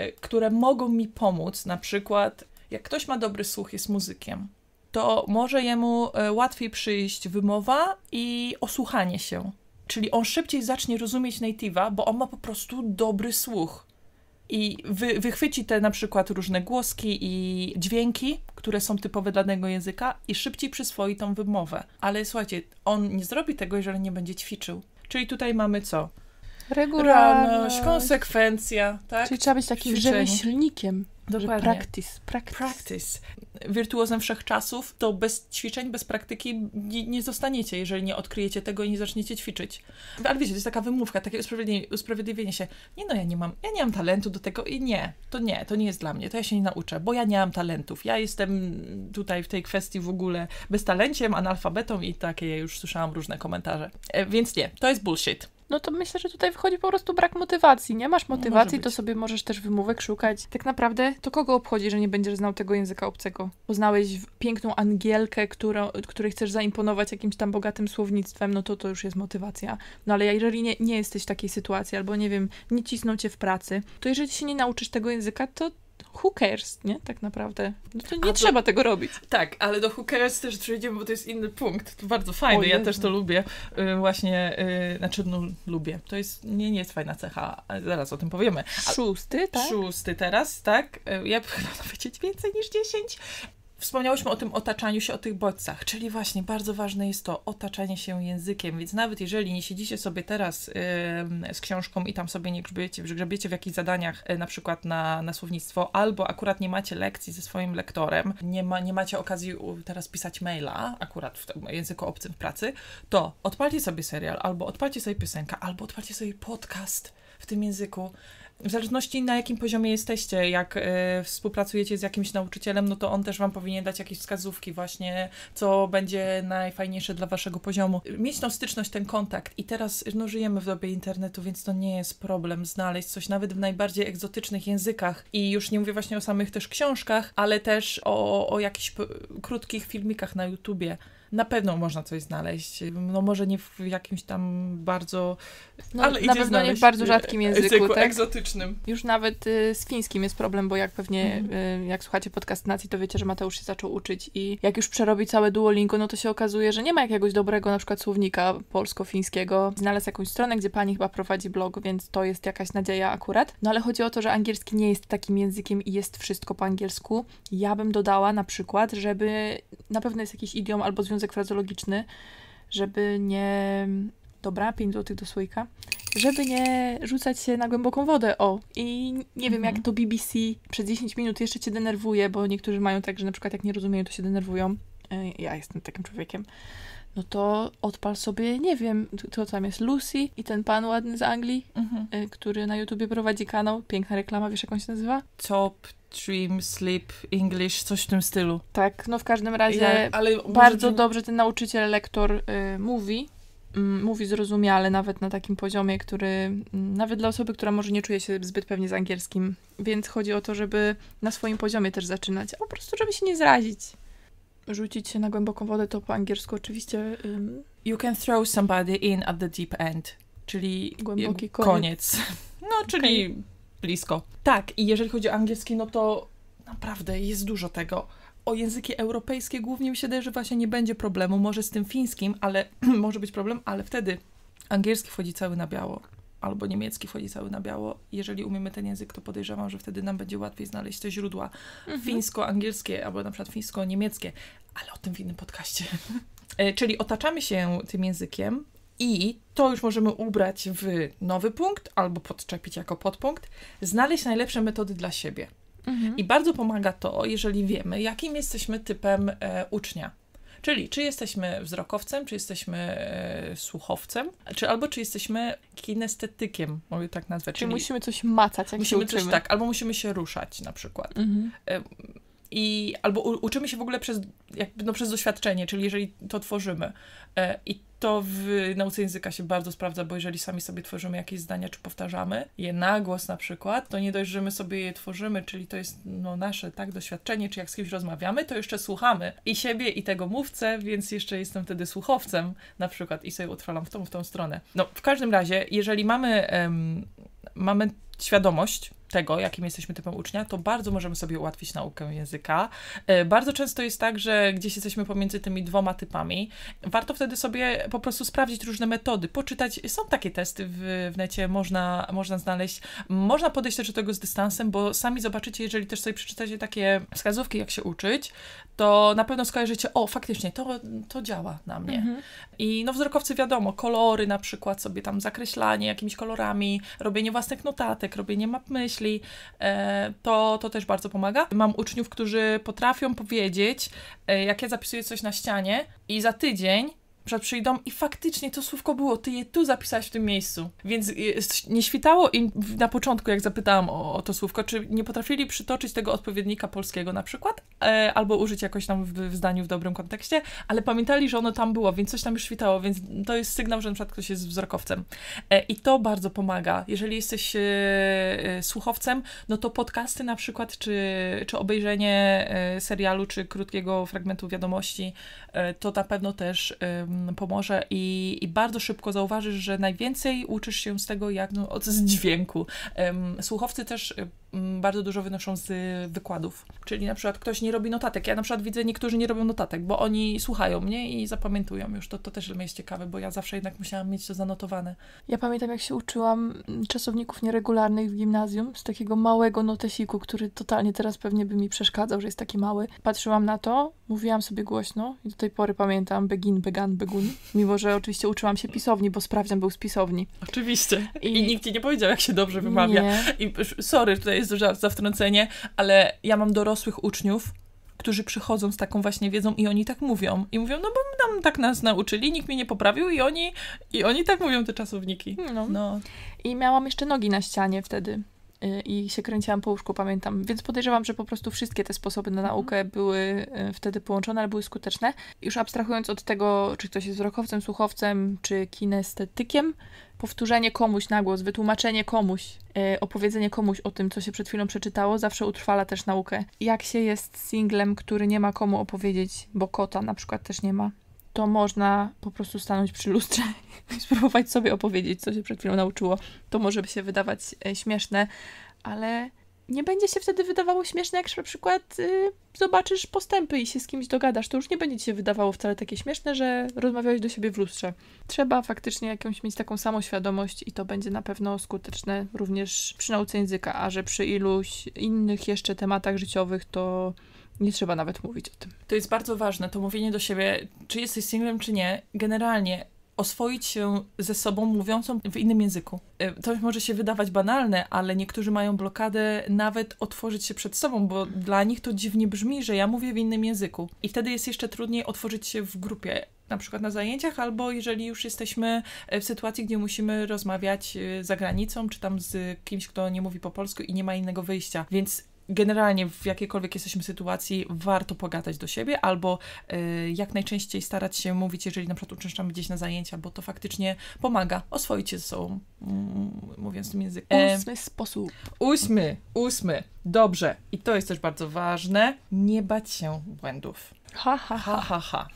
y, które mogą mi pomóc. Na przykład, jak ktoś ma dobry słuch, jest muzykiem, to może jemu y, łatwiej przyjść wymowa i osłuchanie się. Czyli on szybciej zacznie rozumieć native'a, bo on ma po prostu dobry słuch i wy, wychwyci te na przykład różne głoski i dźwięki, które są typowe dla danego języka i szybciej przyswoi tą wymowę. Ale słuchajcie, on nie zrobi tego, jeżeli nie będzie ćwiczył. Czyli tutaj mamy co? Regularność, konsekwencja, tak? Czyli trzeba być takim rzemieślnikiem. Dokładnie. Practice, practice. practice. Wirtuozem wszechczasów to bez ćwiczeń, bez praktyki nie, nie, zostaniecie, jeżeli nie odkryjecie tego i nie zaczniecie ćwiczyć. Ale wiecie, to jest taka wymówka, takie usprawiedliwienie, usprawiedliwienie się. Nie no, ja nie mam, ja nie mam talentu do tego i nie, to nie, to nie jest dla mnie, to ja się nie nauczę, bo ja nie mam talentów. Ja jestem tutaj w tej kwestii w ogóle bez talenciem, analfabetą i takie ja już słyszałam różne komentarze. E, więc nie, to jest bullshit no to myślę, że tutaj wychodzi po prostu brak motywacji. Nie masz no, motywacji, no to sobie możesz też wymówek szukać. Tak naprawdę to kogo obchodzi, że nie będziesz znał tego języka obcego? Poznałeś piękną Angielkę, którą, której chcesz zaimponować jakimś tam bogatym słownictwem, no to to już jest motywacja. No ale jeżeli nie, nie jesteś w takiej sytuacji, albo nie wiem, nie cisną cię w pracy, to jeżeli się nie nauczysz tego języka, to who cares, nie? Tak naprawdę. No to nie A trzeba to... tego robić. Tak, ale do who cares też przejdziemy, bo to jest inny punkt. To bardzo fajny, ja też to lubię. Y, właśnie, na y, znaczy no, lubię. To jest, nie, nie jest fajna cecha, zaraz o tym powiemy. A, szósty, tak? Szósty teraz, tak? Y, ja bym *laughs* chciała powiedzieć więcej niż dziesięć. Wspomniałyśmy o tym otaczaniu się, o tych bodźcach, czyli właśnie bardzo ważne jest to otaczanie się językiem, więc nawet jeżeli nie siedzicie sobie teraz yy, z książką i tam sobie nie grzebiecie, grzebiecie w jakichś zadaniach, yy, na przykład na, na słownictwo, albo akurat nie macie lekcji ze swoim lektorem, nie, ma, nie macie okazji teraz pisać maila, akurat w języku obcym w pracy, to odpalcie sobie serial, albo odpalcie sobie piosenkę, albo odpalcie sobie podcast w tym języku w zależności na jakim poziomie jesteście, jak y, współpracujecie z jakimś nauczycielem, no to on też wam powinien dać jakieś wskazówki właśnie, co będzie najfajniejsze dla waszego poziomu. Mieć tą styczność, ten kontakt i teraz no, żyjemy w dobie internetu, więc to nie jest problem znaleźć coś nawet w najbardziej egzotycznych językach i już nie mówię właśnie o samych też książkach, ale też o, o jakichś krótkich filmikach na YouTubie na pewno można coś znaleźć. No może nie w jakimś tam bardzo... No, ale na pewno nie w bardzo rzadkim e, e, języku, języku tak? egzotycznym. Już nawet y, z fińskim jest problem, bo jak pewnie, mhm. y, jak słuchacie podcast Nacji, to wiecie, że Mateusz się zaczął uczyć i jak już przerobi całe Duolingo, no to się okazuje, że nie ma jakiegoś dobrego na przykład słownika polsko-fińskiego. Znalazł jakąś stronę, gdzie pani chyba prowadzi blog, więc to jest jakaś nadzieja akurat. No ale chodzi o to, że angielski nie jest takim językiem i jest wszystko po angielsku. Ja bym dodała na przykład, żeby na pewno jest jakiś idiom albo związek obowiązek frazeologiczny, żeby nie. Dobra, 5 zł do słoika. Żeby nie rzucać się na głęboką wodę. O, i nie wiem, jak mhm. to BBC przez 10 minut jeszcze cię denerwuje, bo niektórzy mają tak, że na przykład jak nie rozumieją, to się denerwują. E, ja jestem takim człowiekiem no to odpal sobie, nie wiem, co tam jest, Lucy i ten pan ładny z Anglii, mhm. y, który na YouTubie prowadzi kanał, piękna reklama, wiesz jak on się nazywa? Top Dream, Sleep, English, coś w tym stylu. Tak, no w każdym razie ja, bardzo dobrze ten nauczyciel, lektor y, mówi, mm, mówi zrozumiale, nawet na takim poziomie, który mm, nawet dla osoby, która może nie czuje się zbyt pewnie z angielskim. Więc chodzi o to, żeby na swoim poziomie też zaczynać, a po prostu, żeby się nie zrazić rzucić się na głęboką wodę, to po angielsku oczywiście. Um, you can throw somebody in at the deep end, czyli głęboki koniec. koniec. No, czyli okay. blisko. Tak, i jeżeli chodzi o angielski, no to naprawdę jest dużo tego. O języki europejskie głównie mi się daje, że właśnie nie będzie problemu. Może z tym fińskim, ale *clears throat* może być problem, ale wtedy angielski wchodzi cały na biało albo niemiecki wchodzi cały na biało. Jeżeli umiemy ten język, to podejrzewam, że wtedy nam będzie łatwiej znaleźć te źródła mhm. fińsko-angielskie albo na przykład fińsko-niemieckie, ale o tym w innym podcaście. *laughs* E, czyli otaczamy się tym językiem i to już możemy ubrać w nowy punkt albo podczepić jako podpunkt, znaleźć najlepsze metody dla siebie. Mhm. I bardzo pomaga to, jeżeli wiemy, jakim jesteśmy typem e, ucznia. Czyli czy jesteśmy wzrokowcem, czy jesteśmy e, słuchowcem, czy albo czy jesteśmy kinestetykiem, mogę tak nazwać. Czyli, czyli musimy coś macać, jak musimy się uczymy. Coś, tak, albo musimy się ruszać na przykład. Mhm. E, i albo u, uczymy się w ogóle przez, jakby, no, przez doświadczenie, czyli jeżeli to tworzymy. E, I to w nauce języka się bardzo sprawdza, bo jeżeli sami sobie tworzymy jakieś zdania, czy powtarzamy je na głos na przykład, to nie dość, że my sobie je tworzymy, czyli to jest no, nasze tak doświadczenie, czy jak z kimś rozmawiamy, to jeszcze słuchamy i siebie, i tego mówcę, więc jeszcze jestem wtedy słuchowcem na przykład i sobie utrwalam w tą, w tą stronę. No, w każdym razie, jeżeli mamy, mamy świadomość, tego, jakim jesteśmy typem ucznia, to bardzo możemy sobie ułatwić naukę języka. E, bardzo często jest tak, że gdzieś jesteśmy pomiędzy tymi dwoma typami. Warto wtedy sobie po prostu sprawdzić różne metody, poczytać. Są takie testy w, w necie, można, można znaleźć. Można podejść też do tego z dystansem, bo sami zobaczycie, jeżeli też sobie przeczytacie takie wskazówki, jak się uczyć, to na pewno skojarzycie, o faktycznie, to, to działa na mnie. Mhm. I no wzrokowcy wiadomo, kolory na przykład sobie tam zakreślanie jakimiś kolorami, robienie własnych notatek, robienie map myśli, myśli, e, to, to też bardzo pomaga. Mam uczniów, którzy potrafią powiedzieć, e, jak ja zapisuję coś na ścianie i za tydzień przed przyjdą i faktycznie to słówko było, ty je tu zapisałeś w tym miejscu. Więc y, nie świtało im na początku, jak zapytałam o, o to słówko, czy nie potrafili przytoczyć tego odpowiednika polskiego na przykład, e, albo użyć jakoś tam w, w, zdaniu w dobrym kontekście, ale pamiętali, że ono tam było, więc coś tam już świtało, więc to jest sygnał, że na przykład ktoś jest wzrokowcem. E, I to bardzo pomaga. Jeżeli jesteś e, e słuchowcem, no to podcasty na przykład, czy, czy obejrzenie e, serialu, czy krótkiego fragmentu wiadomości, e, to na pewno też Mm, pomoże i, i bardzo szybko zauważysz, że najwięcej uczysz się z tego, jak no, od dźwięku. Słuchowcy też bardzo dużo wynoszą z wykładów. Czyli na przykład ktoś nie robi notatek. Ja na przykład widzę, niektórzy nie robią notatek, bo oni słuchają mnie i zapamiętują już. To, to też dla mnie jest ciekawe, bo ja zawsze jednak musiałam mieć to zanotowane. Ja pamiętam, jak się uczyłam czasowników nieregularnych w gimnazjum z takiego małego notesiku, który totalnie teraz pewnie by mi przeszkadzał, że jest taki mały. Patrzyłam na to, mówiłam sobie głośno i do tej pory pamiętam begin, began, begun. Mimo, że oczywiście uczyłam się pisowni, bo sprawdzian był z pisowni. Oczywiście. I, I nikt ci nie powiedział, jak się dobrze wymawia. Nie. I sorry, tutaj jest za, za ale ja mam dorosłych uczniów, którzy przychodzą z taką właśnie wiedzą i oni tak mówią. I mówią, no bo nam tak nas nauczyli, nikt mnie nie poprawił i oni, i oni tak mówią te czasowniki. No. no. I miałam jeszcze nogi na ścianie wtedy. Y, i się kręciłam po łóżku, pamiętam. Więc podejrzewam, że po prostu wszystkie te sposoby na mhm. naukę były y, wtedy połączone, ale były skuteczne. Już abstrahując od tego, czy ktoś jest wzrokowcem, słuchowcem, czy kinestetykiem, powtórzenie komuś na głos, wytłumaczenie komuś, y, opowiedzenie komuś o tym, co się przed chwilą przeczytało, zawsze utrwala też naukę. Jak się jest singlem, który nie ma komu opowiedzieć, bo kota na przykład też nie ma, to można po prostu stanąć przy lustrze i spróbować sobie opowiedzieć, co się przed chwilą nauczyło. To może by się wydawać e, śmieszne, ale nie będzie się wtedy wydawało śmieszne, jak na przykład y, zobaczysz postępy i się z kimś dogadasz. To już nie będzie ci się wydawało wcale takie śmieszne, że rozmawiałeś do siebie w lustrze. Trzeba faktycznie jakąś mieć taką samą świadomość i to będzie na pewno skuteczne również przy nauce języka, a że przy iluś innych jeszcze tematach życiowych to nie trzeba nawet mówić o tym. To jest bardzo ważne, to mówienie do siebie, czy jesteś singlem, czy nie. Generalnie oswoić się ze sobą mówiącą w innym języku. E, to może się wydawać banalne, ale niektórzy mają blokadę nawet otworzyć się przed sobą, bo dla nich to dziwnie brzmi, że ja mówię w innym języku. I wtedy jest jeszcze trudniej otworzyć się w grupie. Na przykład na zajęciach, albo jeżeli już jesteśmy e, w sytuacji, gdzie musimy rozmawiać e, za granicą, czy tam z kimś, kto nie mówi po polsku i nie ma innego wyjścia. Więc generalnie w jakiejkolwiek jesteśmy sytuacji, warto pogadać do siebie albo e, jak najczęściej starać się mówić, jeżeli na przykład uczęszczamy gdzieś na zajęcia, bo to faktycznie pomaga oswoić się ze sobą, mm, mówiąc tym językiem. Ósmy sposób. Ósmy, ósmy. Dobrze. I to jest też bardzo ważne. Nie bać się błędów. Ha, ha, ha. ha, ha, ha.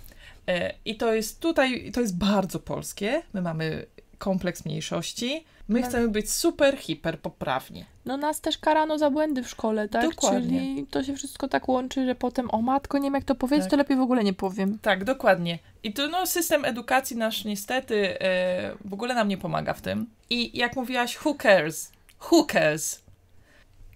E, I to jest tutaj, to jest bardzo polskie. My mamy kompleks mniejszości. My no. chcemy być super, hiper poprawni. No nas też karano za błędy w szkole, tak? Dokładnie. Czyli to się wszystko tak łączy, że potem o matko, nie wiem jak to powiedzieć, tak. to lepiej w ogóle nie powiem. Tak, dokładnie. I to no, system edukacji nasz niestety e, w ogóle nam nie pomaga w tym. I jak mówiłaś, who cares? Who cares?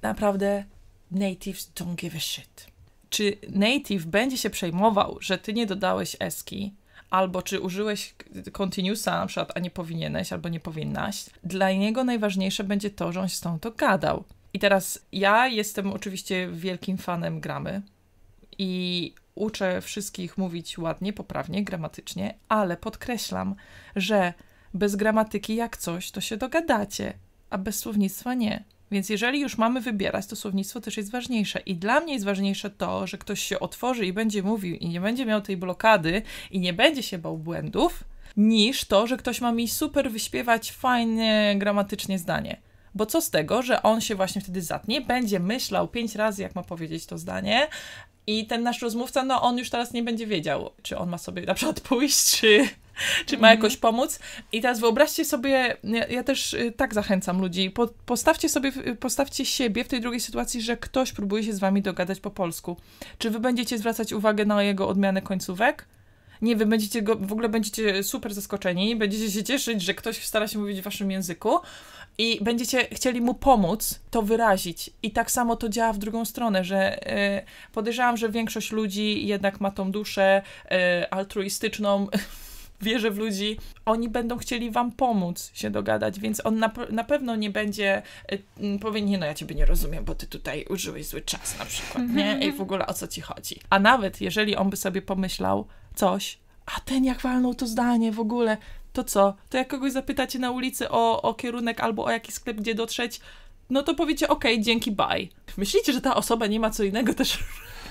Naprawdę natives don't give a shit. Czy native będzie się przejmował, że ty nie dodałeś eski, albo czy użyłeś continuousa na przykład, a nie powinieneś, albo nie powinnaś, dla niego najważniejsze będzie to, że on się z tą dogadał. I teraz ja jestem oczywiście wielkim fanem gramy i uczę wszystkich mówić ładnie, poprawnie, gramatycznie, ale podkreślam, że bez gramatyki jak coś, to się dogadacie, a bez słownictwa nie. Więc jeżeli już mamy wybierać, to słownictwo też jest ważniejsze. I dla mnie jest ważniejsze to, że ktoś się otworzy i będzie mówił i nie będzie miał tej blokady i nie będzie się bał błędów, niż to, że ktoś ma mi super wyśpiewać fajne gramatycznie zdanie. Bo co z tego, że on się właśnie wtedy zatnie, będzie myślał pięć razy, jak ma powiedzieć to zdanie, i ten nasz rozmówca, no on już teraz nie będzie wiedział, czy on ma sobie na przykład pójść, czy czy ma mhm. jakoś pomóc. I teraz wyobraźcie sobie, ja, ja też y, tak zachęcam ludzi, po, postawcie sobie, y, postawcie siebie w tej drugiej sytuacji, że ktoś próbuje się z wami dogadać po polsku. Czy wy będziecie zwracać uwagę na jego odmianę końcówek? Nie, wy będziecie go, w ogóle będziecie super zaskoczeni, będziecie się cieszyć, że ktoś stara się mówić w waszym języku i będziecie chcieli mu pomóc to wyrazić. I tak samo to działa w drugą stronę, że y, podejrzewam, że większość ludzi jednak ma tą duszę y, altruistyczną *laughs* wierzę w ludzi, oni będą chcieli wam pomóc się dogadać, więc on na, na pewno nie będzie y, powie, nie no ja ciebie nie rozumiem, bo ty tutaj użyłeś zły czas na przykład, nie? Mhm. I w ogóle o co ci chodzi. A nawet jeżeli on by sobie pomyślał coś, a ten jak walnął to zdanie w ogóle, to co? To jak kogoś zapytacie na ulicy o, o kierunek albo o jaki sklep, gdzie dotrzeć, no to powiecie, okej, okay, dzięki, bye. Myślicie, że ta osoba nie ma co innego też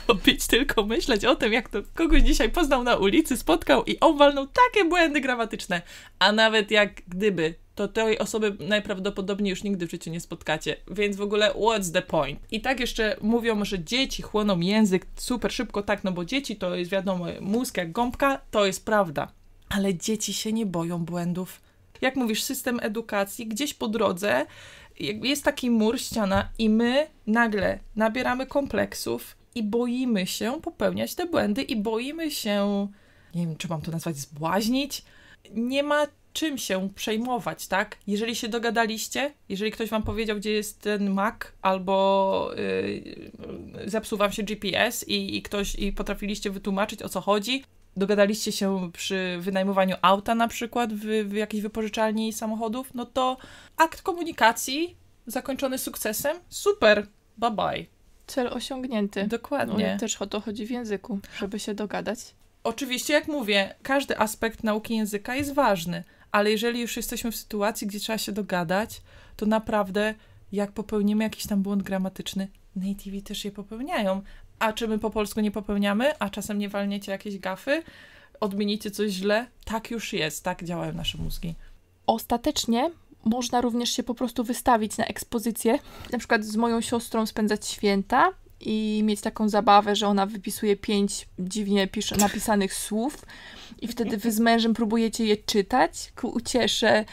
robić, tylko myśleć o tym, jak to kogoś dzisiaj poznał na ulicy, spotkał i on takie błędy gramatyczne. A nawet jak gdyby, to tej osoby najprawdopodobniej już nigdy w życiu nie spotkacie. Więc w ogóle what's the point? I tak jeszcze mówią, że dzieci chłoną język super szybko, tak, no bo dzieci to jest wiadomo, mózg jak gąbka, to jest prawda. Ale dzieci się nie boją błędów. Jak mówisz, system edukacji gdzieś po drodze jest taki mur, ściana i my nagle nabieramy kompleksów, i boimy się popełniać te błędy i boimy się, nie wiem, czy mam to nazwać, zbłaźnić. Nie ma czym się przejmować, tak? Jeżeli się dogadaliście, jeżeli ktoś wam powiedział, gdzie jest ten Mac, albo yy, zepsuł wam się GPS i, i ktoś i potrafiliście wytłumaczyć o co chodzi, dogadaliście się przy wynajmowaniu auta na przykład w, w jakiejś wypożyczalni samochodów, no to akt komunikacji zakończony sukcesem, super, bye bye cel osiągnięty. Dokładnie. No, też o to chodzi w języku, żeby się dogadać. Oczywiście, jak mówię, każdy aspekt nauki języka jest ważny, ale jeżeli już jesteśmy w sytuacji, gdzie trzeba się dogadać, to naprawdę jak popełnimy jakiś tam błąd gramatyczny, nativi też je popełniają. A czy my po polsku nie popełniamy, a czasem nie walniecie jakieś gafy, odmienicie coś źle? Tak już jest, tak działają nasze mózgi. Ostatecznie można również się po prostu wystawić na ekspozycję, na przykład z moją siostrą spędzać święta i mieć taką zabawę, że ona wypisuje pięć dziwnie pisze, napisanych słów i wtedy wy z mężem próbujecie je czytać ku uciesze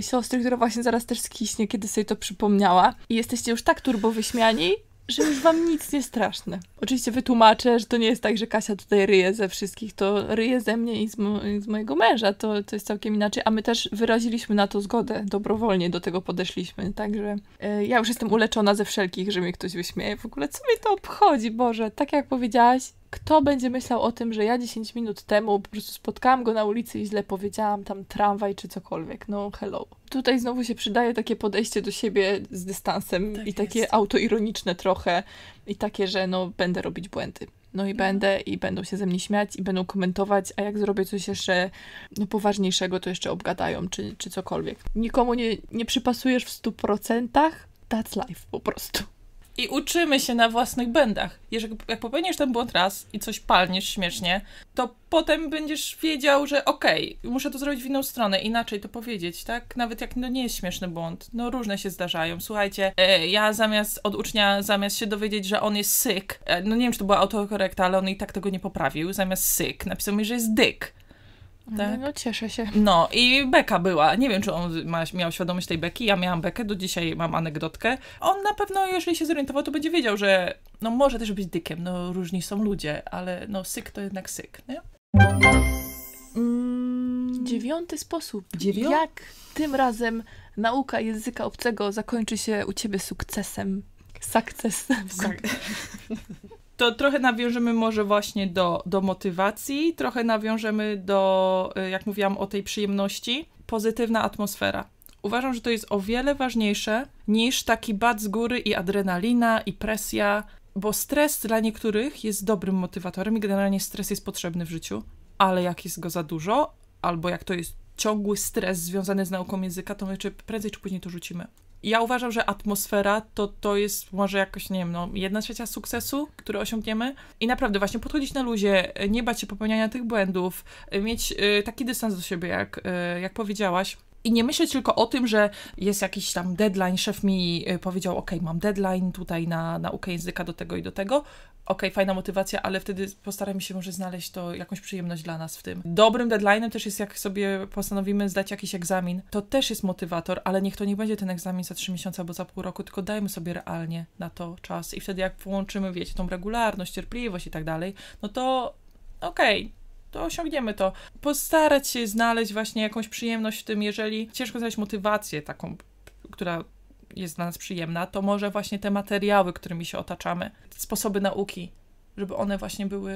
siostry, która właśnie zaraz też skiśnie, kiedy sobie to przypomniała. I jesteście już tak turbo wyśmiani, że już wam nic nie straszne. Oczywiście wytłumaczę, że to nie jest tak, że Kasia tutaj ryje ze wszystkich, to ryje ze mnie i z, mo i z mojego męża, to, to jest całkiem inaczej, a my też wyraziliśmy na to zgodę, dobrowolnie do tego podeszliśmy, także e, ja już jestem uleczona ze wszelkich, że mnie ktoś wyśmieje, w ogóle co mnie to obchodzi, Boże, tak jak powiedziałaś, kto będzie myślał o tym, że ja 10 minut temu po prostu spotkałam go na ulicy i źle powiedziałam tam tramwaj czy cokolwiek? No, hello. Tutaj znowu się przydaje takie podejście do siebie z dystansem tak i takie autoironiczne trochę i takie, że no, będę robić błędy. No i mhm. będę, i będą się ze mnie śmiać, i będą komentować, a jak zrobię coś jeszcze no, poważniejszego, to jeszcze obgadają, czy, czy cokolwiek. Nikomu nie, nie przypasujesz w 100%, that's life po prostu i uczymy się na własnych błędach. Jeżeli jak popełnisz ten błąd raz i coś palniesz śmiesznie, to potem będziesz wiedział, że okej, okay, muszę to zrobić w inną stronę, inaczej to powiedzieć, tak? Nawet jak no nie jest śmieszny błąd, no różne się zdarzają. Słuchajcie, e, ja zamiast od ucznia, zamiast się dowiedzieć, że on jest syk, e, no nie wiem, czy to była autokorekta, ale on i tak tego nie poprawił, zamiast syk napisał mi, że jest dyk. Tak. No cieszę się. No i beka była. Nie wiem, czy on ma, miał świadomość tej beki. Ja miałam bekę, do dzisiaj mam anegdotkę. On na pewno, jeżeli się zorientował, to będzie wiedział, że no może też być dykiem, no różni są ludzie, ale no syk to jednak syk, nie? Mm. dziewiąty sposób. Dziewią? Jak tym razem nauka języka obcego zakończy się u ciebie sukcesem? Sukcesem to trochę nawiążemy może właśnie do, do motywacji, trochę nawiążemy do, y, jak mówiłam, o tej przyjemności. Pozytywna atmosfera. Uważam, że to jest o wiele ważniejsze niż taki bat z góry i adrenalina i presja, bo stres dla niektórych jest dobrym motywatorem i generalnie stres jest potrzebny w życiu, ale jak jest go za dużo, albo jak to jest ciągły stres związany z nauką języka, to my czy prędzej czy później to rzucimy ja uważam, że atmosfera to, to jest może jakoś, nie wiem, no, jedna trzecia sukcesu, który osiągniemy. I naprawdę właśnie podchodzić na luzie, nie bać się popełniania tych błędów, mieć y, taki dystans do siebie, jak, y, jak powiedziałaś. I nie myśleć tylko o tym, że jest jakiś tam deadline, szef mi y, powiedział, ok, mam deadline tutaj na naukę języka do tego i do tego, okej, okay, fajna motywacja, ale wtedy postaramy się może znaleźć to jakąś przyjemność dla nas w tym. Dobrym deadline'em też jest, jak sobie postanowimy zdać jakiś egzamin. To też jest motywator, ale niech to nie będzie ten egzamin za 3 miesiące albo za pół roku, tylko dajmy sobie realnie na to czas. I wtedy jak połączymy, wiecie, tą regularność, cierpliwość i tak dalej, no to okej, okay to osiągniemy to. Postarać się znaleźć właśnie jakąś przyjemność w tym, jeżeli ciężko znaleźć motywację taką, która jest dla nas przyjemna, to może właśnie te materiały, którymi się otaczamy, sposoby nauki, żeby one właśnie były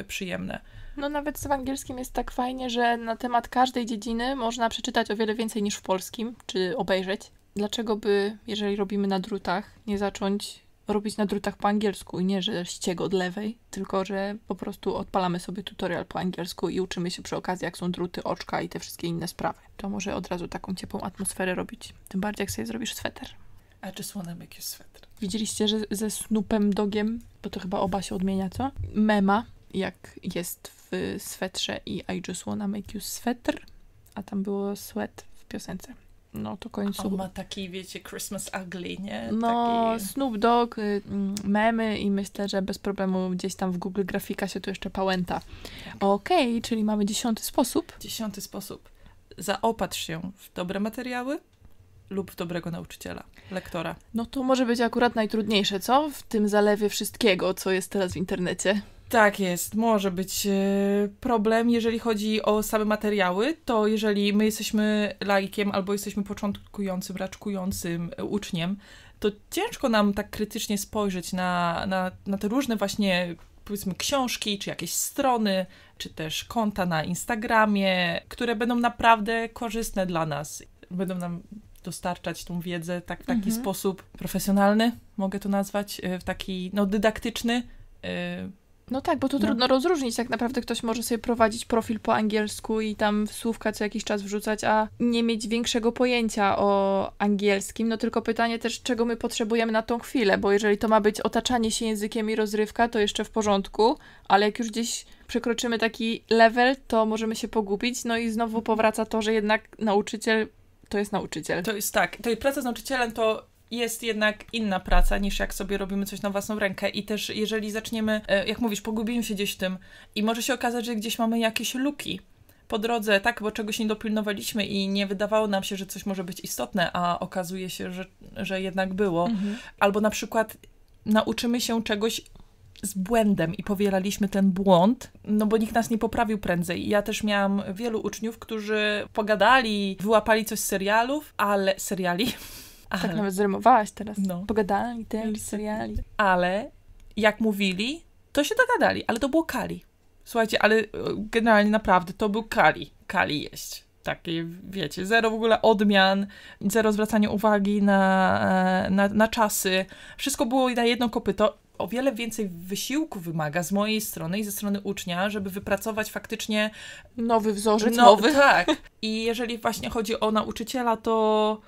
y, przyjemne. No nawet z angielskim jest tak fajnie, że na temat każdej dziedziny można przeczytać o wiele więcej niż w polskim, czy obejrzeć. Dlaczego by, jeżeli robimy na drutach, nie zacząć robić na drutach po angielsku i nie, że ścieg od lewej, tylko że po prostu odpalamy sobie tutorial po angielsku i uczymy się przy okazji, jak są druty, oczka i te wszystkie inne sprawy. To może od razu taką ciepłą atmosferę robić. Tym bardziej, jak sobie zrobisz sweter. I just wanna make you Widzieliście, że ze snupem Dogiem, bo to chyba oba się odmienia, co? Mema, jak jest w swetrze i I just wanna make you sweater, a tam było sweat w piosence no to końcu. On ma taki, wiecie, Christmas ugly, nie? No, taki... Snoop Dogg, y, mm, memy i myślę, że bez problemu gdzieś tam w Google grafika się tu jeszcze pałęta. Tak. Okej, okay, czyli mamy dziesiąty sposób. Dziesiąty sposób. Zaopatrz się w dobre materiały lub w dobrego nauczyciela, lektora. No to może być akurat najtrudniejsze, co? W tym zalewie wszystkiego, co jest teraz w internecie. Tak jest, może być e, problem, jeżeli chodzi o same materiały, to jeżeli my jesteśmy laikiem albo jesteśmy początkującym, raczkującym e, uczniem, to ciężko nam tak krytycznie spojrzeć na, na, na te różne właśnie powiedzmy książki, czy jakieś strony, czy też konta na Instagramie, które będą naprawdę korzystne dla nas. Będą nam dostarczać tą wiedzę tak, w taki mhm. sposób profesjonalny, mogę to nazwać, e, w taki no, dydaktyczny. No tak, bo tu no. trudno rozróżnić. Tak naprawdę ktoś może sobie prowadzić profil po angielsku i tam słówka co jakiś czas wrzucać, a nie mieć większego pojęcia o angielskim. No tylko pytanie też, czego my potrzebujemy na tą chwilę, bo jeżeli to ma być otaczanie się językiem i rozrywka, to jeszcze w porządku, ale jak już gdzieś przekroczymy taki level, to możemy się pogubić. No i znowu powraca to, że jednak nauczyciel to jest nauczyciel. To jest tak. To jest praca z nauczycielem to jest jednak inna praca niż jak sobie robimy coś na własną rękę i też jeżeli zaczniemy, e, jak mówisz, pogubimy się gdzieś w tym i może się okazać, że gdzieś mamy jakieś luki po drodze, tak, bo czegoś nie dopilnowaliśmy i nie wydawało nam się, że coś może być istotne, a okazuje się, że, że jednak było. Mhm. Albo na przykład nauczymy się czegoś z błędem i powielaliśmy ten błąd, no bo nikt nas nie poprawił prędzej. Ja też miałam wielu uczniów, którzy pogadali, wyłapali coś z serialów, ale seriali Aha. Tak nawet zrymowałaś teraz. No. Pogadali, tym, seriali. Ale jak mówili, to się dogadali, ale to było kali. Słuchajcie, ale e, generalnie naprawdę to był kali. Kali jeść. Takie, wiecie, zero w ogóle odmian, zero zwracania uwagi na, e, na, na czasy. Wszystko było na jedno kopyto o wiele więcej wysiłku wymaga z mojej strony i ze strony ucznia, żeby wypracować faktycznie nowy wzorzec. No, nowy, tak. I jeżeli właśnie chodzi o nauczyciela, to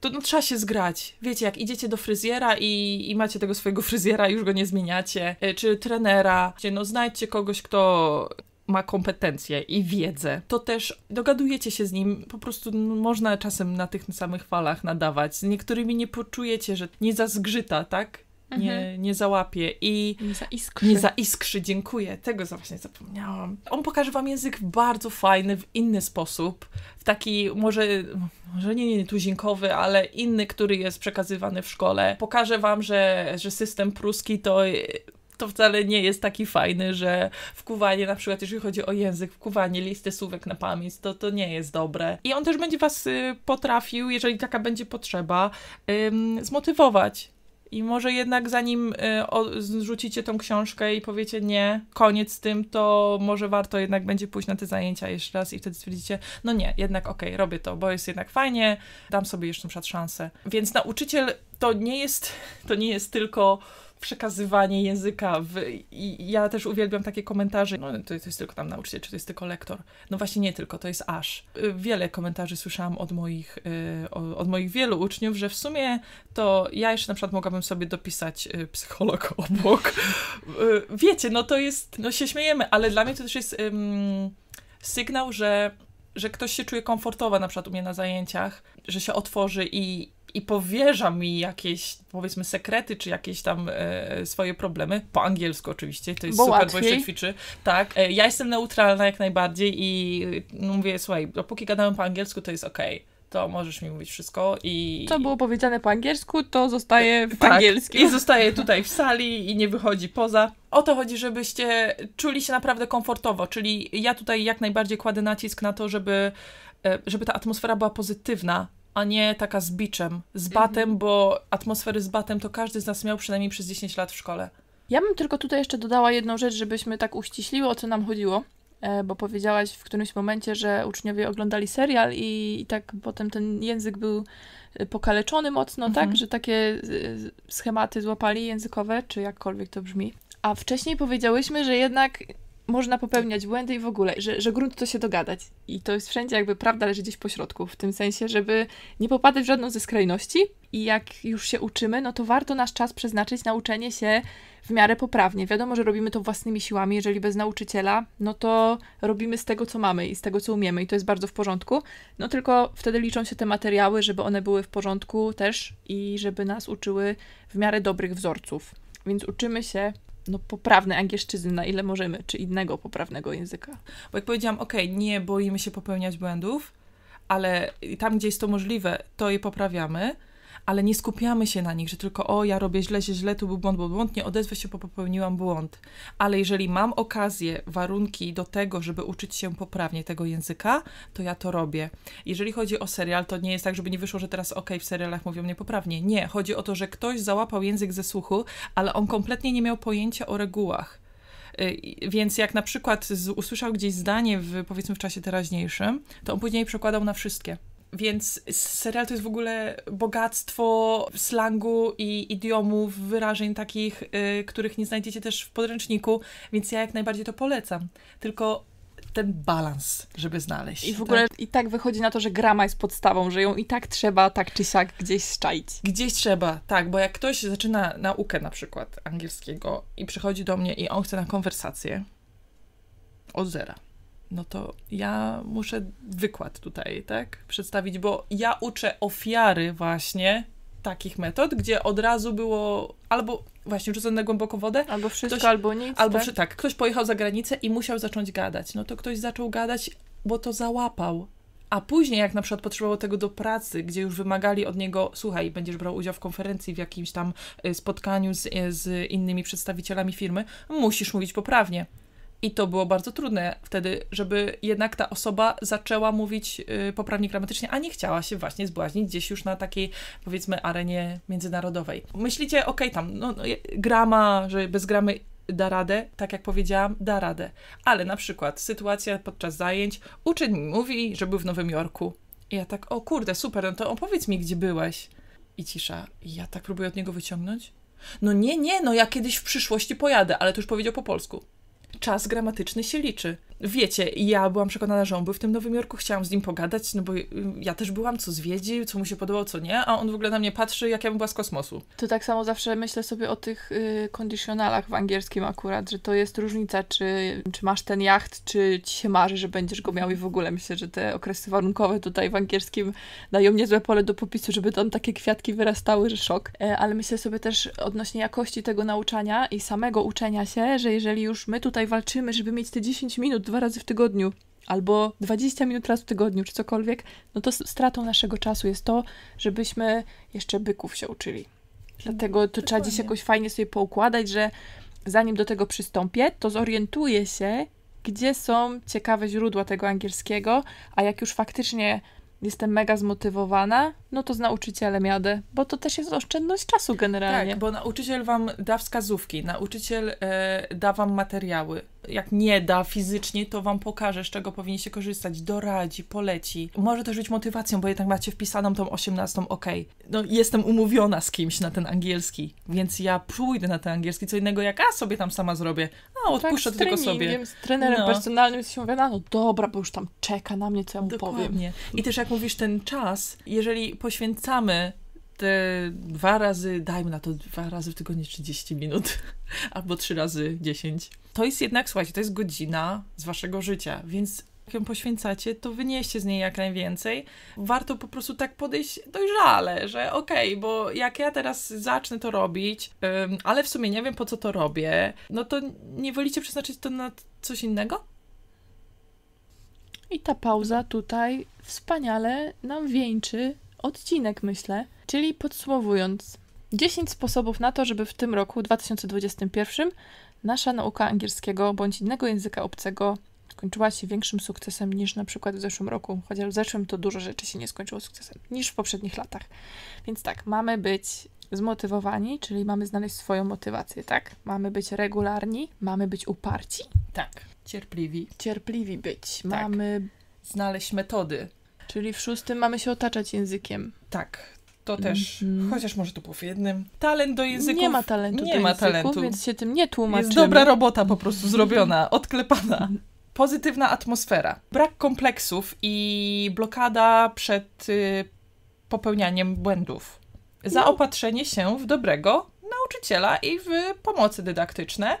to no, trzeba się zgrać. Wiecie, jak idziecie do fryzjera i, i macie tego swojego *laughs* fryzjera, już go nie zmieniacie, e, czy trenera, no znajdźcie kogoś, kto ma kompetencje i wiedzę, to też dogadujecie się z nim. Po prostu można czasem na tych samych falach nadawać. Z niektórymi nie poczujecie, że nie zazgrzyta, tak? nie, mhm. nie załapie i nie zaiskrzy. nie zaiskrzy, dziękuję, tego właśnie zapomniałam. On pokaże wam język bardzo fajny, w inny sposób, w taki może, może nie, nie tuzinkowy, ale inny, który jest przekazywany w szkole. Pokaże wam, że, że system pruski to to wcale nie jest taki fajny, że wkuwanie, na przykład jeżeli chodzi o język, wkuwanie listy słówek na pamięć, to, to nie jest dobre. I on też będzie was y, potrafił, jeżeli taka będzie potrzeba, y, zmotywować i może jednak zanim y, zrzucicie tą książkę i powiecie nie, koniec z tym, to może warto jednak będzie pójść na te zajęcia jeszcze raz i wtedy stwierdzicie, no nie, jednak okej, okay, robię to, bo jest jednak fajnie, dam sobie jeszcze na szansę. Więc nauczyciel to nie jest, to nie jest tylko przekazywanie języka. W, I ja też uwielbiam takie komentarze. No, to, to jest tylko tam nauczyciel, czy to jest tylko lektor. No właśnie nie tylko, to jest aż. Y, wiele komentarzy słyszałam od moich, y, od moich wielu uczniów, że w sumie to ja jeszcze na przykład mogłabym sobie dopisać y, psycholog obok. Wiecie, no to jest, no się śmiejemy, ale dla mnie to też jest um, sygnał, że że ktoś się czuje komfortowo na przykład u mnie na zajęciach, że się otworzy i, i powierza mi jakieś, powiedzmy, sekrety, czy jakieś tam e, swoje problemy, po angielsku oczywiście, to jest bo super, łatwiej. bo jeszcze ćwiczy. Tak, e, ja jestem neutralna jak najbardziej i e, no, mówię, słuchaj, dopóki gadałem po angielsku, to jest okej. Okay to możesz mi mówić wszystko i... To było powiedziane po angielsku, to zostaje e, w tak, angielskim. i zostaje tutaj w sali i nie wychodzi poza. O to chodzi, żebyście czuli się naprawdę komfortowo, czyli ja tutaj jak najbardziej kładę nacisk na to, żeby, e, żeby ta atmosfera była pozytywna, a nie taka z biczem, z mhm. batem, bo atmosfery z batem to każdy z nas miał przynajmniej przez 10 lat w szkole. Ja bym tylko tutaj jeszcze dodała jedną rzecz, żebyśmy tak uściśliły, o co nam chodziło, e, bo powiedziałaś w którymś momencie, że uczniowie oglądali serial i, tak potem ten język był e, pokaleczony mocno, tak, mhm. że takie e, schematy złapali językowe, czy jakkolwiek to brzmi. A wcześniej powiedziałyśmy, że jednak można popełniać błędy i w ogóle, że, że grunt to się dogadać. I to jest wszędzie jakby prawda leży gdzieś po środku, w tym sensie, żeby nie popadać w żadną ze skrajności i jak już się uczymy, no to warto nasz czas przeznaczyć na uczenie się w miarę poprawnie. Wiadomo, że robimy to własnymi siłami, jeżeli bez nauczyciela, no to robimy z tego, co mamy i z tego, co umiemy i to jest bardzo w porządku. No tylko wtedy liczą się te materiały, żeby one były w porządku też i żeby nas uczyły w miarę dobrych wzorców. Więc uczymy się no, poprawnej angielszczyzny, na ile możemy, czy innego poprawnego języka. Bo jak powiedziałam, ok, nie boimy się popełniać błędów, ale tam, gdzie jest to możliwe, to je poprawiamy ale nie skupiamy się na nich, że tylko o, ja robię źle, się źle, tu był błąd, był błąd, nie odezwę się, bo popełniłam błąd. Ale jeżeli mam okazję, warunki do tego, żeby uczyć się poprawnie tego języka, to ja to robię. Jeżeli chodzi o serial, to nie jest tak, żeby nie wyszło, że teraz ok, w serialach mówią niepoprawnie. Nie, chodzi o to, że ktoś załapał język ze słuchu, ale on kompletnie nie miał pojęcia o regułach. Y, więc jak na przykład usłyszał gdzieś zdanie w, powiedzmy w czasie teraźniejszym, to on później przekładał na wszystkie. Więc serial to jest w ogóle bogactwo slangu i idiomów, wyrażeń takich, y, których nie znajdziecie też w podręczniku, więc ja jak najbardziej to polecam. Tylko ten balans, żeby znaleźć. I w ogóle tak? i tak wychodzi na to, że grama jest podstawą, że ją i tak trzeba tak czy siak gdzieś szczaić. Gdzieś trzeba, tak, bo jak ktoś zaczyna naukę na przykład angielskiego i przychodzi do mnie i on chce na konwersację od zera, no to ja muszę wykład tutaj, tak, przedstawić, bo ja uczę ofiary właśnie takich metod, gdzie od razu było albo właśnie rzucone na głęboką wodę. Albo wszystko, ktoś, albo nic. Albo tak? tak, ktoś pojechał za granicę i musiał zacząć gadać. No to ktoś zaczął gadać, bo to załapał. A później, jak na przykład potrzebował tego do pracy, gdzie już wymagali od niego, słuchaj, będziesz brał udział w konferencji, w jakimś tam y, spotkaniu z, z innymi przedstawicielami firmy, musisz mówić poprawnie. I to było bardzo trudne wtedy, żeby jednak ta osoba zaczęła mówić y, poprawnie gramatycznie, a nie chciała się właśnie zbłaźnić gdzieś już na takiej, powiedzmy, arenie międzynarodowej. Myślicie, okej, okay, tam no, no, grama, że bez gramy da radę, tak jak powiedziałam, da radę. Ale na przykład sytuacja podczas zajęć, uczeń mi mówi, że był w Nowym Jorku. I ja tak, o kurde, super, no to opowiedz mi, gdzie byłeś. I cisza. I ja tak próbuję od niego wyciągnąć. No nie, nie, no ja kiedyś w przyszłości pojadę, ale to już powiedział po polsku czas gramatyczny się liczy. Wiecie, ja byłam przekonana, że on był w tym Nowym Jorku, chciałam z nim pogadać, no bo y, ja też byłam, co zwiedził, co mu się podobało, co nie, a on w ogóle na mnie patrzy, jak ja bym była z kosmosu. To tak samo zawsze myślę sobie o tych y, kondycjonalach w angielskim akurat, że to jest różnica, czy, czy masz ten jacht, czy ci się marzy, że będziesz go miał i w ogóle myślę, że te okresy warunkowe tutaj w angielskim dają niezłe pole do popisu, żeby tam takie kwiatki wyrastały, że szok. E, ale myślę sobie też odnośnie jakości tego nauczania i samego uczenia się, że jeżeli już my tutaj walczymy, żeby mieć te 10 minut dwa razy w tygodniu, albo 20 minut raz w tygodniu, czy cokolwiek, no to stratą naszego czasu jest to, żebyśmy jeszcze byków się uczyli. Dlatego to Dokładnie. trzeba dziś jakoś fajnie sobie poukładać, że zanim do tego przystąpię, to zorientuję się, gdzie są ciekawe źródła tego angielskiego, a jak już faktycznie jestem mega zmotywowana, no to z nauczycielem jadę, bo to też jest oszczędność czasu generalnie. Tak, bo nauczyciel wam da wskazówki, nauczyciel e, da wam materiały, jak nie da fizycznie, to wam pokaże, z czego powinniście korzystać, doradzi, poleci. Może też być motywacją, bo jednak macie wpisaną tą 18, ok. No jestem umówiona z kimś na ten angielski, więc ja pójdę na ten angielski, co innego jak a sobie tam sama zrobię. A, tak, odpuszczę tak, to tylko sobie. Z trenerem no. personalnym się mówię, no dobra, bo już tam czeka na mnie, co ja mu Dokładnie. powiem. I też jak mówisz, ten czas, jeżeli poświęcamy te dwa razy, dajmy na to dwa razy w tygodniu 30 minut, *laughs* albo trzy razy 10. To jest jednak, słuchajcie, to jest godzina z waszego życia, więc jak ją poświęcacie, to wynieście z niej jak najwięcej. Warto po prostu tak podejść dojrzale, że okej, okay, bo jak ja teraz zacznę to robić, ale w sumie nie wiem po co to robię, no to nie wolicie przeznaczyć to na coś innego? I ta pauza tutaj wspaniale nam wieńczy odcinek, myślę. Czyli podsumowując, 10 sposobów na to, żeby w tym roku 2021 nasza nauka angielskiego bądź innego języka obcego skończyła się większym sukcesem niż na przykład w zeszłym roku, chociaż w zeszłym to dużo rzeczy się nie skończyło sukcesem niż w poprzednich latach. Więc tak, mamy być zmotywowani, czyli mamy znaleźć swoją motywację, tak? Mamy być regularni, mamy być uparci. Tak, cierpliwi. Cierpliwi być. Tak. Mamy znaleźć metody. Czyli w szóstym mamy się otaczać językiem. Tak, to też, mm. chociaż może tu było jednym. Talent do języków. Nie ma talentu. Nie ma języków, talentu. Więc się tym nie tłumaczymy. Jest dobra robota po prostu zrobiona, odklepana. Pozytywna atmosfera. Brak kompleksów i blokada przed y, popełnianiem błędów. Zaopatrzenie się w dobrego nauczyciela i w pomocy dydaktyczne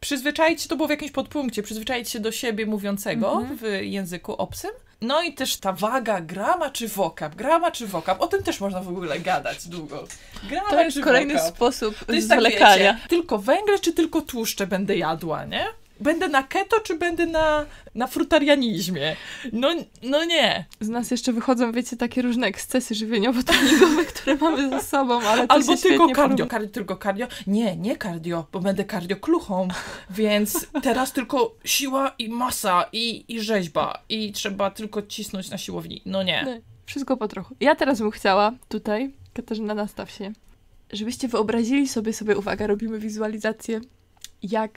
przyzwyczaić się, to było w jakimś podpunkcie, przyzwyczaić się do siebie mówiącego mhm. w języku obcym. No i też ta waga grama czy wokap, grama czy wokap, o tym też można w ogóle gadać długo. Grama to jest kolejny sposób to jest tak, wiecie, tylko węgle czy tylko tłuszcze będę jadła, nie? będę na keto, czy będę na, na frutarianizmie? No, no nie. Z nas jeszcze wychodzą, wiecie, takie różne ekscesy żywieniowo-treningowe, które mamy ze sobą, ale to Albo tylko kardio, kardio, tylko kardio. Nie, nie kardio, bo będę kardiokluchą, więc teraz tylko siła i masa i, i rzeźba i trzeba tylko cisnąć na siłowni. No nie. No, wszystko po trochu. Ja teraz bym chciała tutaj, Katarzyna, nastaw się, żebyście wyobrazili sobie, sobie, uwaga, robimy wizualizację, jak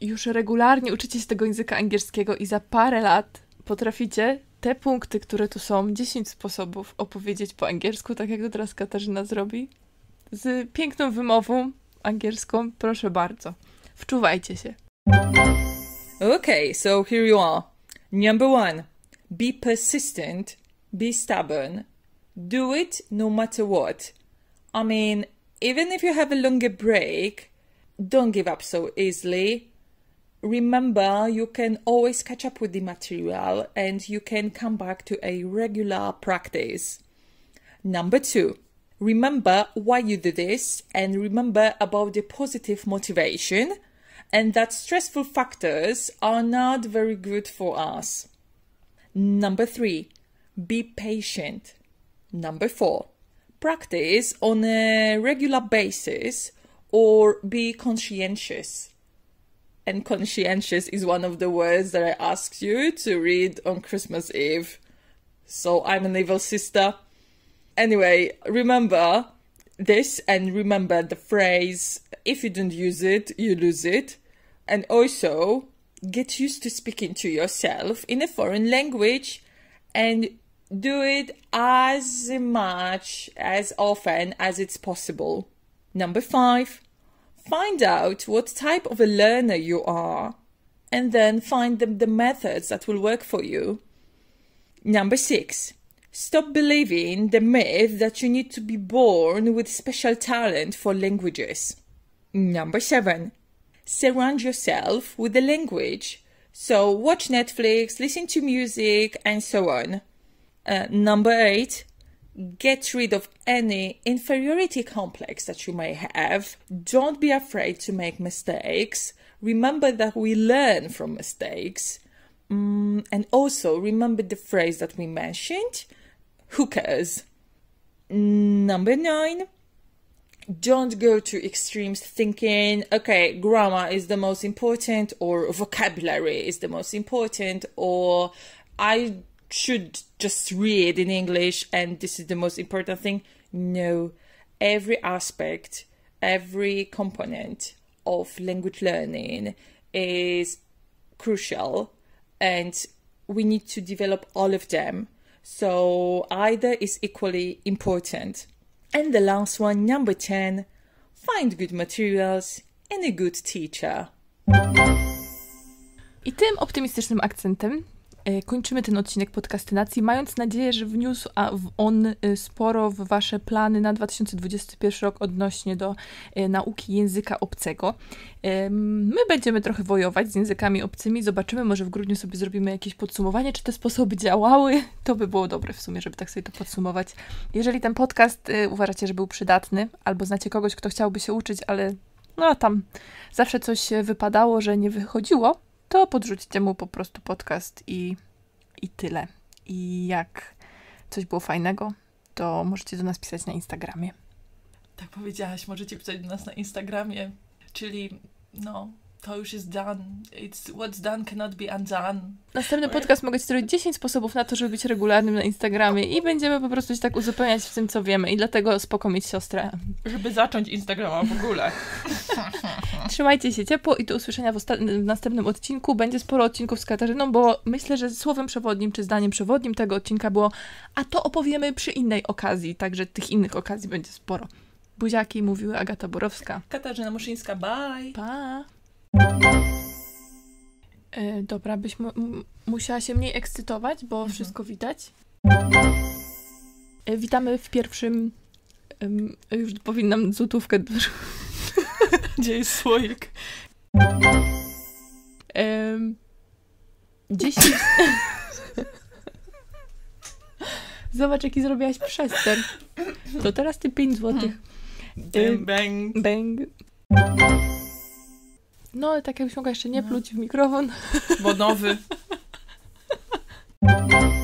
już regularnie uczycie się tego języka angielskiego i za parę lat potraficie te punkty, które tu są, 10 sposobów opowiedzieć po angielsku, tak jak to teraz Katarzyna zrobi, z piękną wymową angielską, proszę bardzo. Wczuwajcie się. Okay, so here you are. Number one, be persistent, be stubborn, do it no matter what. I mean, even if you have a longer break, don't give up so easily. remember you can always catch up with the material and you can come back to a regular practice. Number two, remember why you do this and remember about the positive motivation and that stressful factors are not very good for us. Number three, be patient. Number four, practice on a regular basis or be conscientious and conscientious is one of the words that I asked you to read on Christmas Eve. So I'm an evil sister. Anyway, remember this and remember the phrase if you don't use it, you lose it. And also, get used to speaking to yourself in a foreign language and do it as much as often as it's possible. Number five, Find out what type of a learner you are and then find the, the methods that will work for you. Number six, stop believing the myth that you need to be born with special talent for languages. Number seven, surround yourself with the language. So watch Netflix, listen to music, and so on. Uh, number eight, get rid of any inferiority complex that you may have. Don't be afraid to make mistakes. Remember that we learn from mistakes. Mm, and also remember the phrase that we mentioned who cares? Number nine, don't go to extremes thinking, okay, grammar is the most important, or vocabulary is the most important, or I should just read in English and this is the most important thing. No, every aspect, every component of language learning is crucial and we need to develop all of them. So either is equally important. And the last one, number 10, find good materials and a good teacher. I tym optymistycznym akcentem E, kończymy ten odcinek podcastynacji, mając nadzieję, że wniósł on e, sporo w Wasze plany na 2021 rok odnośnie do e, nauki języka obcego. My będziemy trochę wojować z językami obcymi, zobaczymy, może w grudniu sobie zrobimy jakieś podsumowanie, czy te sposoby działały. *laughs* To by było dobre w sumie, żeby tak sobie to podsumować. Jeżeli ten podcast uważacie, że był przydatny, albo znacie kogoś, kto chciałby się uczyć, ale no tam zawsze coś wypadało, że nie wychodziło, to podrzućcie mu po prostu podcast i, i tyle. I jak coś było fajnego, to możecie do nas pisać na Instagramie. Tak powiedziałaś, możecie pisać do nas na Instagramie, czyli no, to już jest done. It's, what's done cannot be undone. Następny podcast mogę ci zrobić 10 sposobów na to, żeby być regularnym na Instagramie i będziemy po prostu się tak uzupełniać w tym, co wiemy i dlatego spoko mieć siostrę. Żeby zacząć Instagrama w ogóle. *laughs* Trzymajcie się ciepło i do usłyszenia w, w następnym odcinku. Będzie sporo odcinków z Katarzyną, bo myślę, że słowem przewodnim czy zdaniem przewodnim tego odcinka było a to opowiemy przy innej okazji, także tych innych okazji będzie sporo. Buziaki mówiły Agata Borowska. Katarzyna Muszyńska, bye! Pa! E, dobra, byś musiała się mniej ekscytować, bo mhm. wszystko widać. E, witamy w pierwszym. Um, już powinnam złotówkę. *laughs* *laughs* Gdzie jest słoik? *laughs* Zobacz, jaki zrobiłaś przester. To teraz ty 5 złotych. Mhm. Bang, bang. Bang. No, ale tak jak mogła jeszcze nie no. pluć w mikrofon. Bo nowy. *laughs*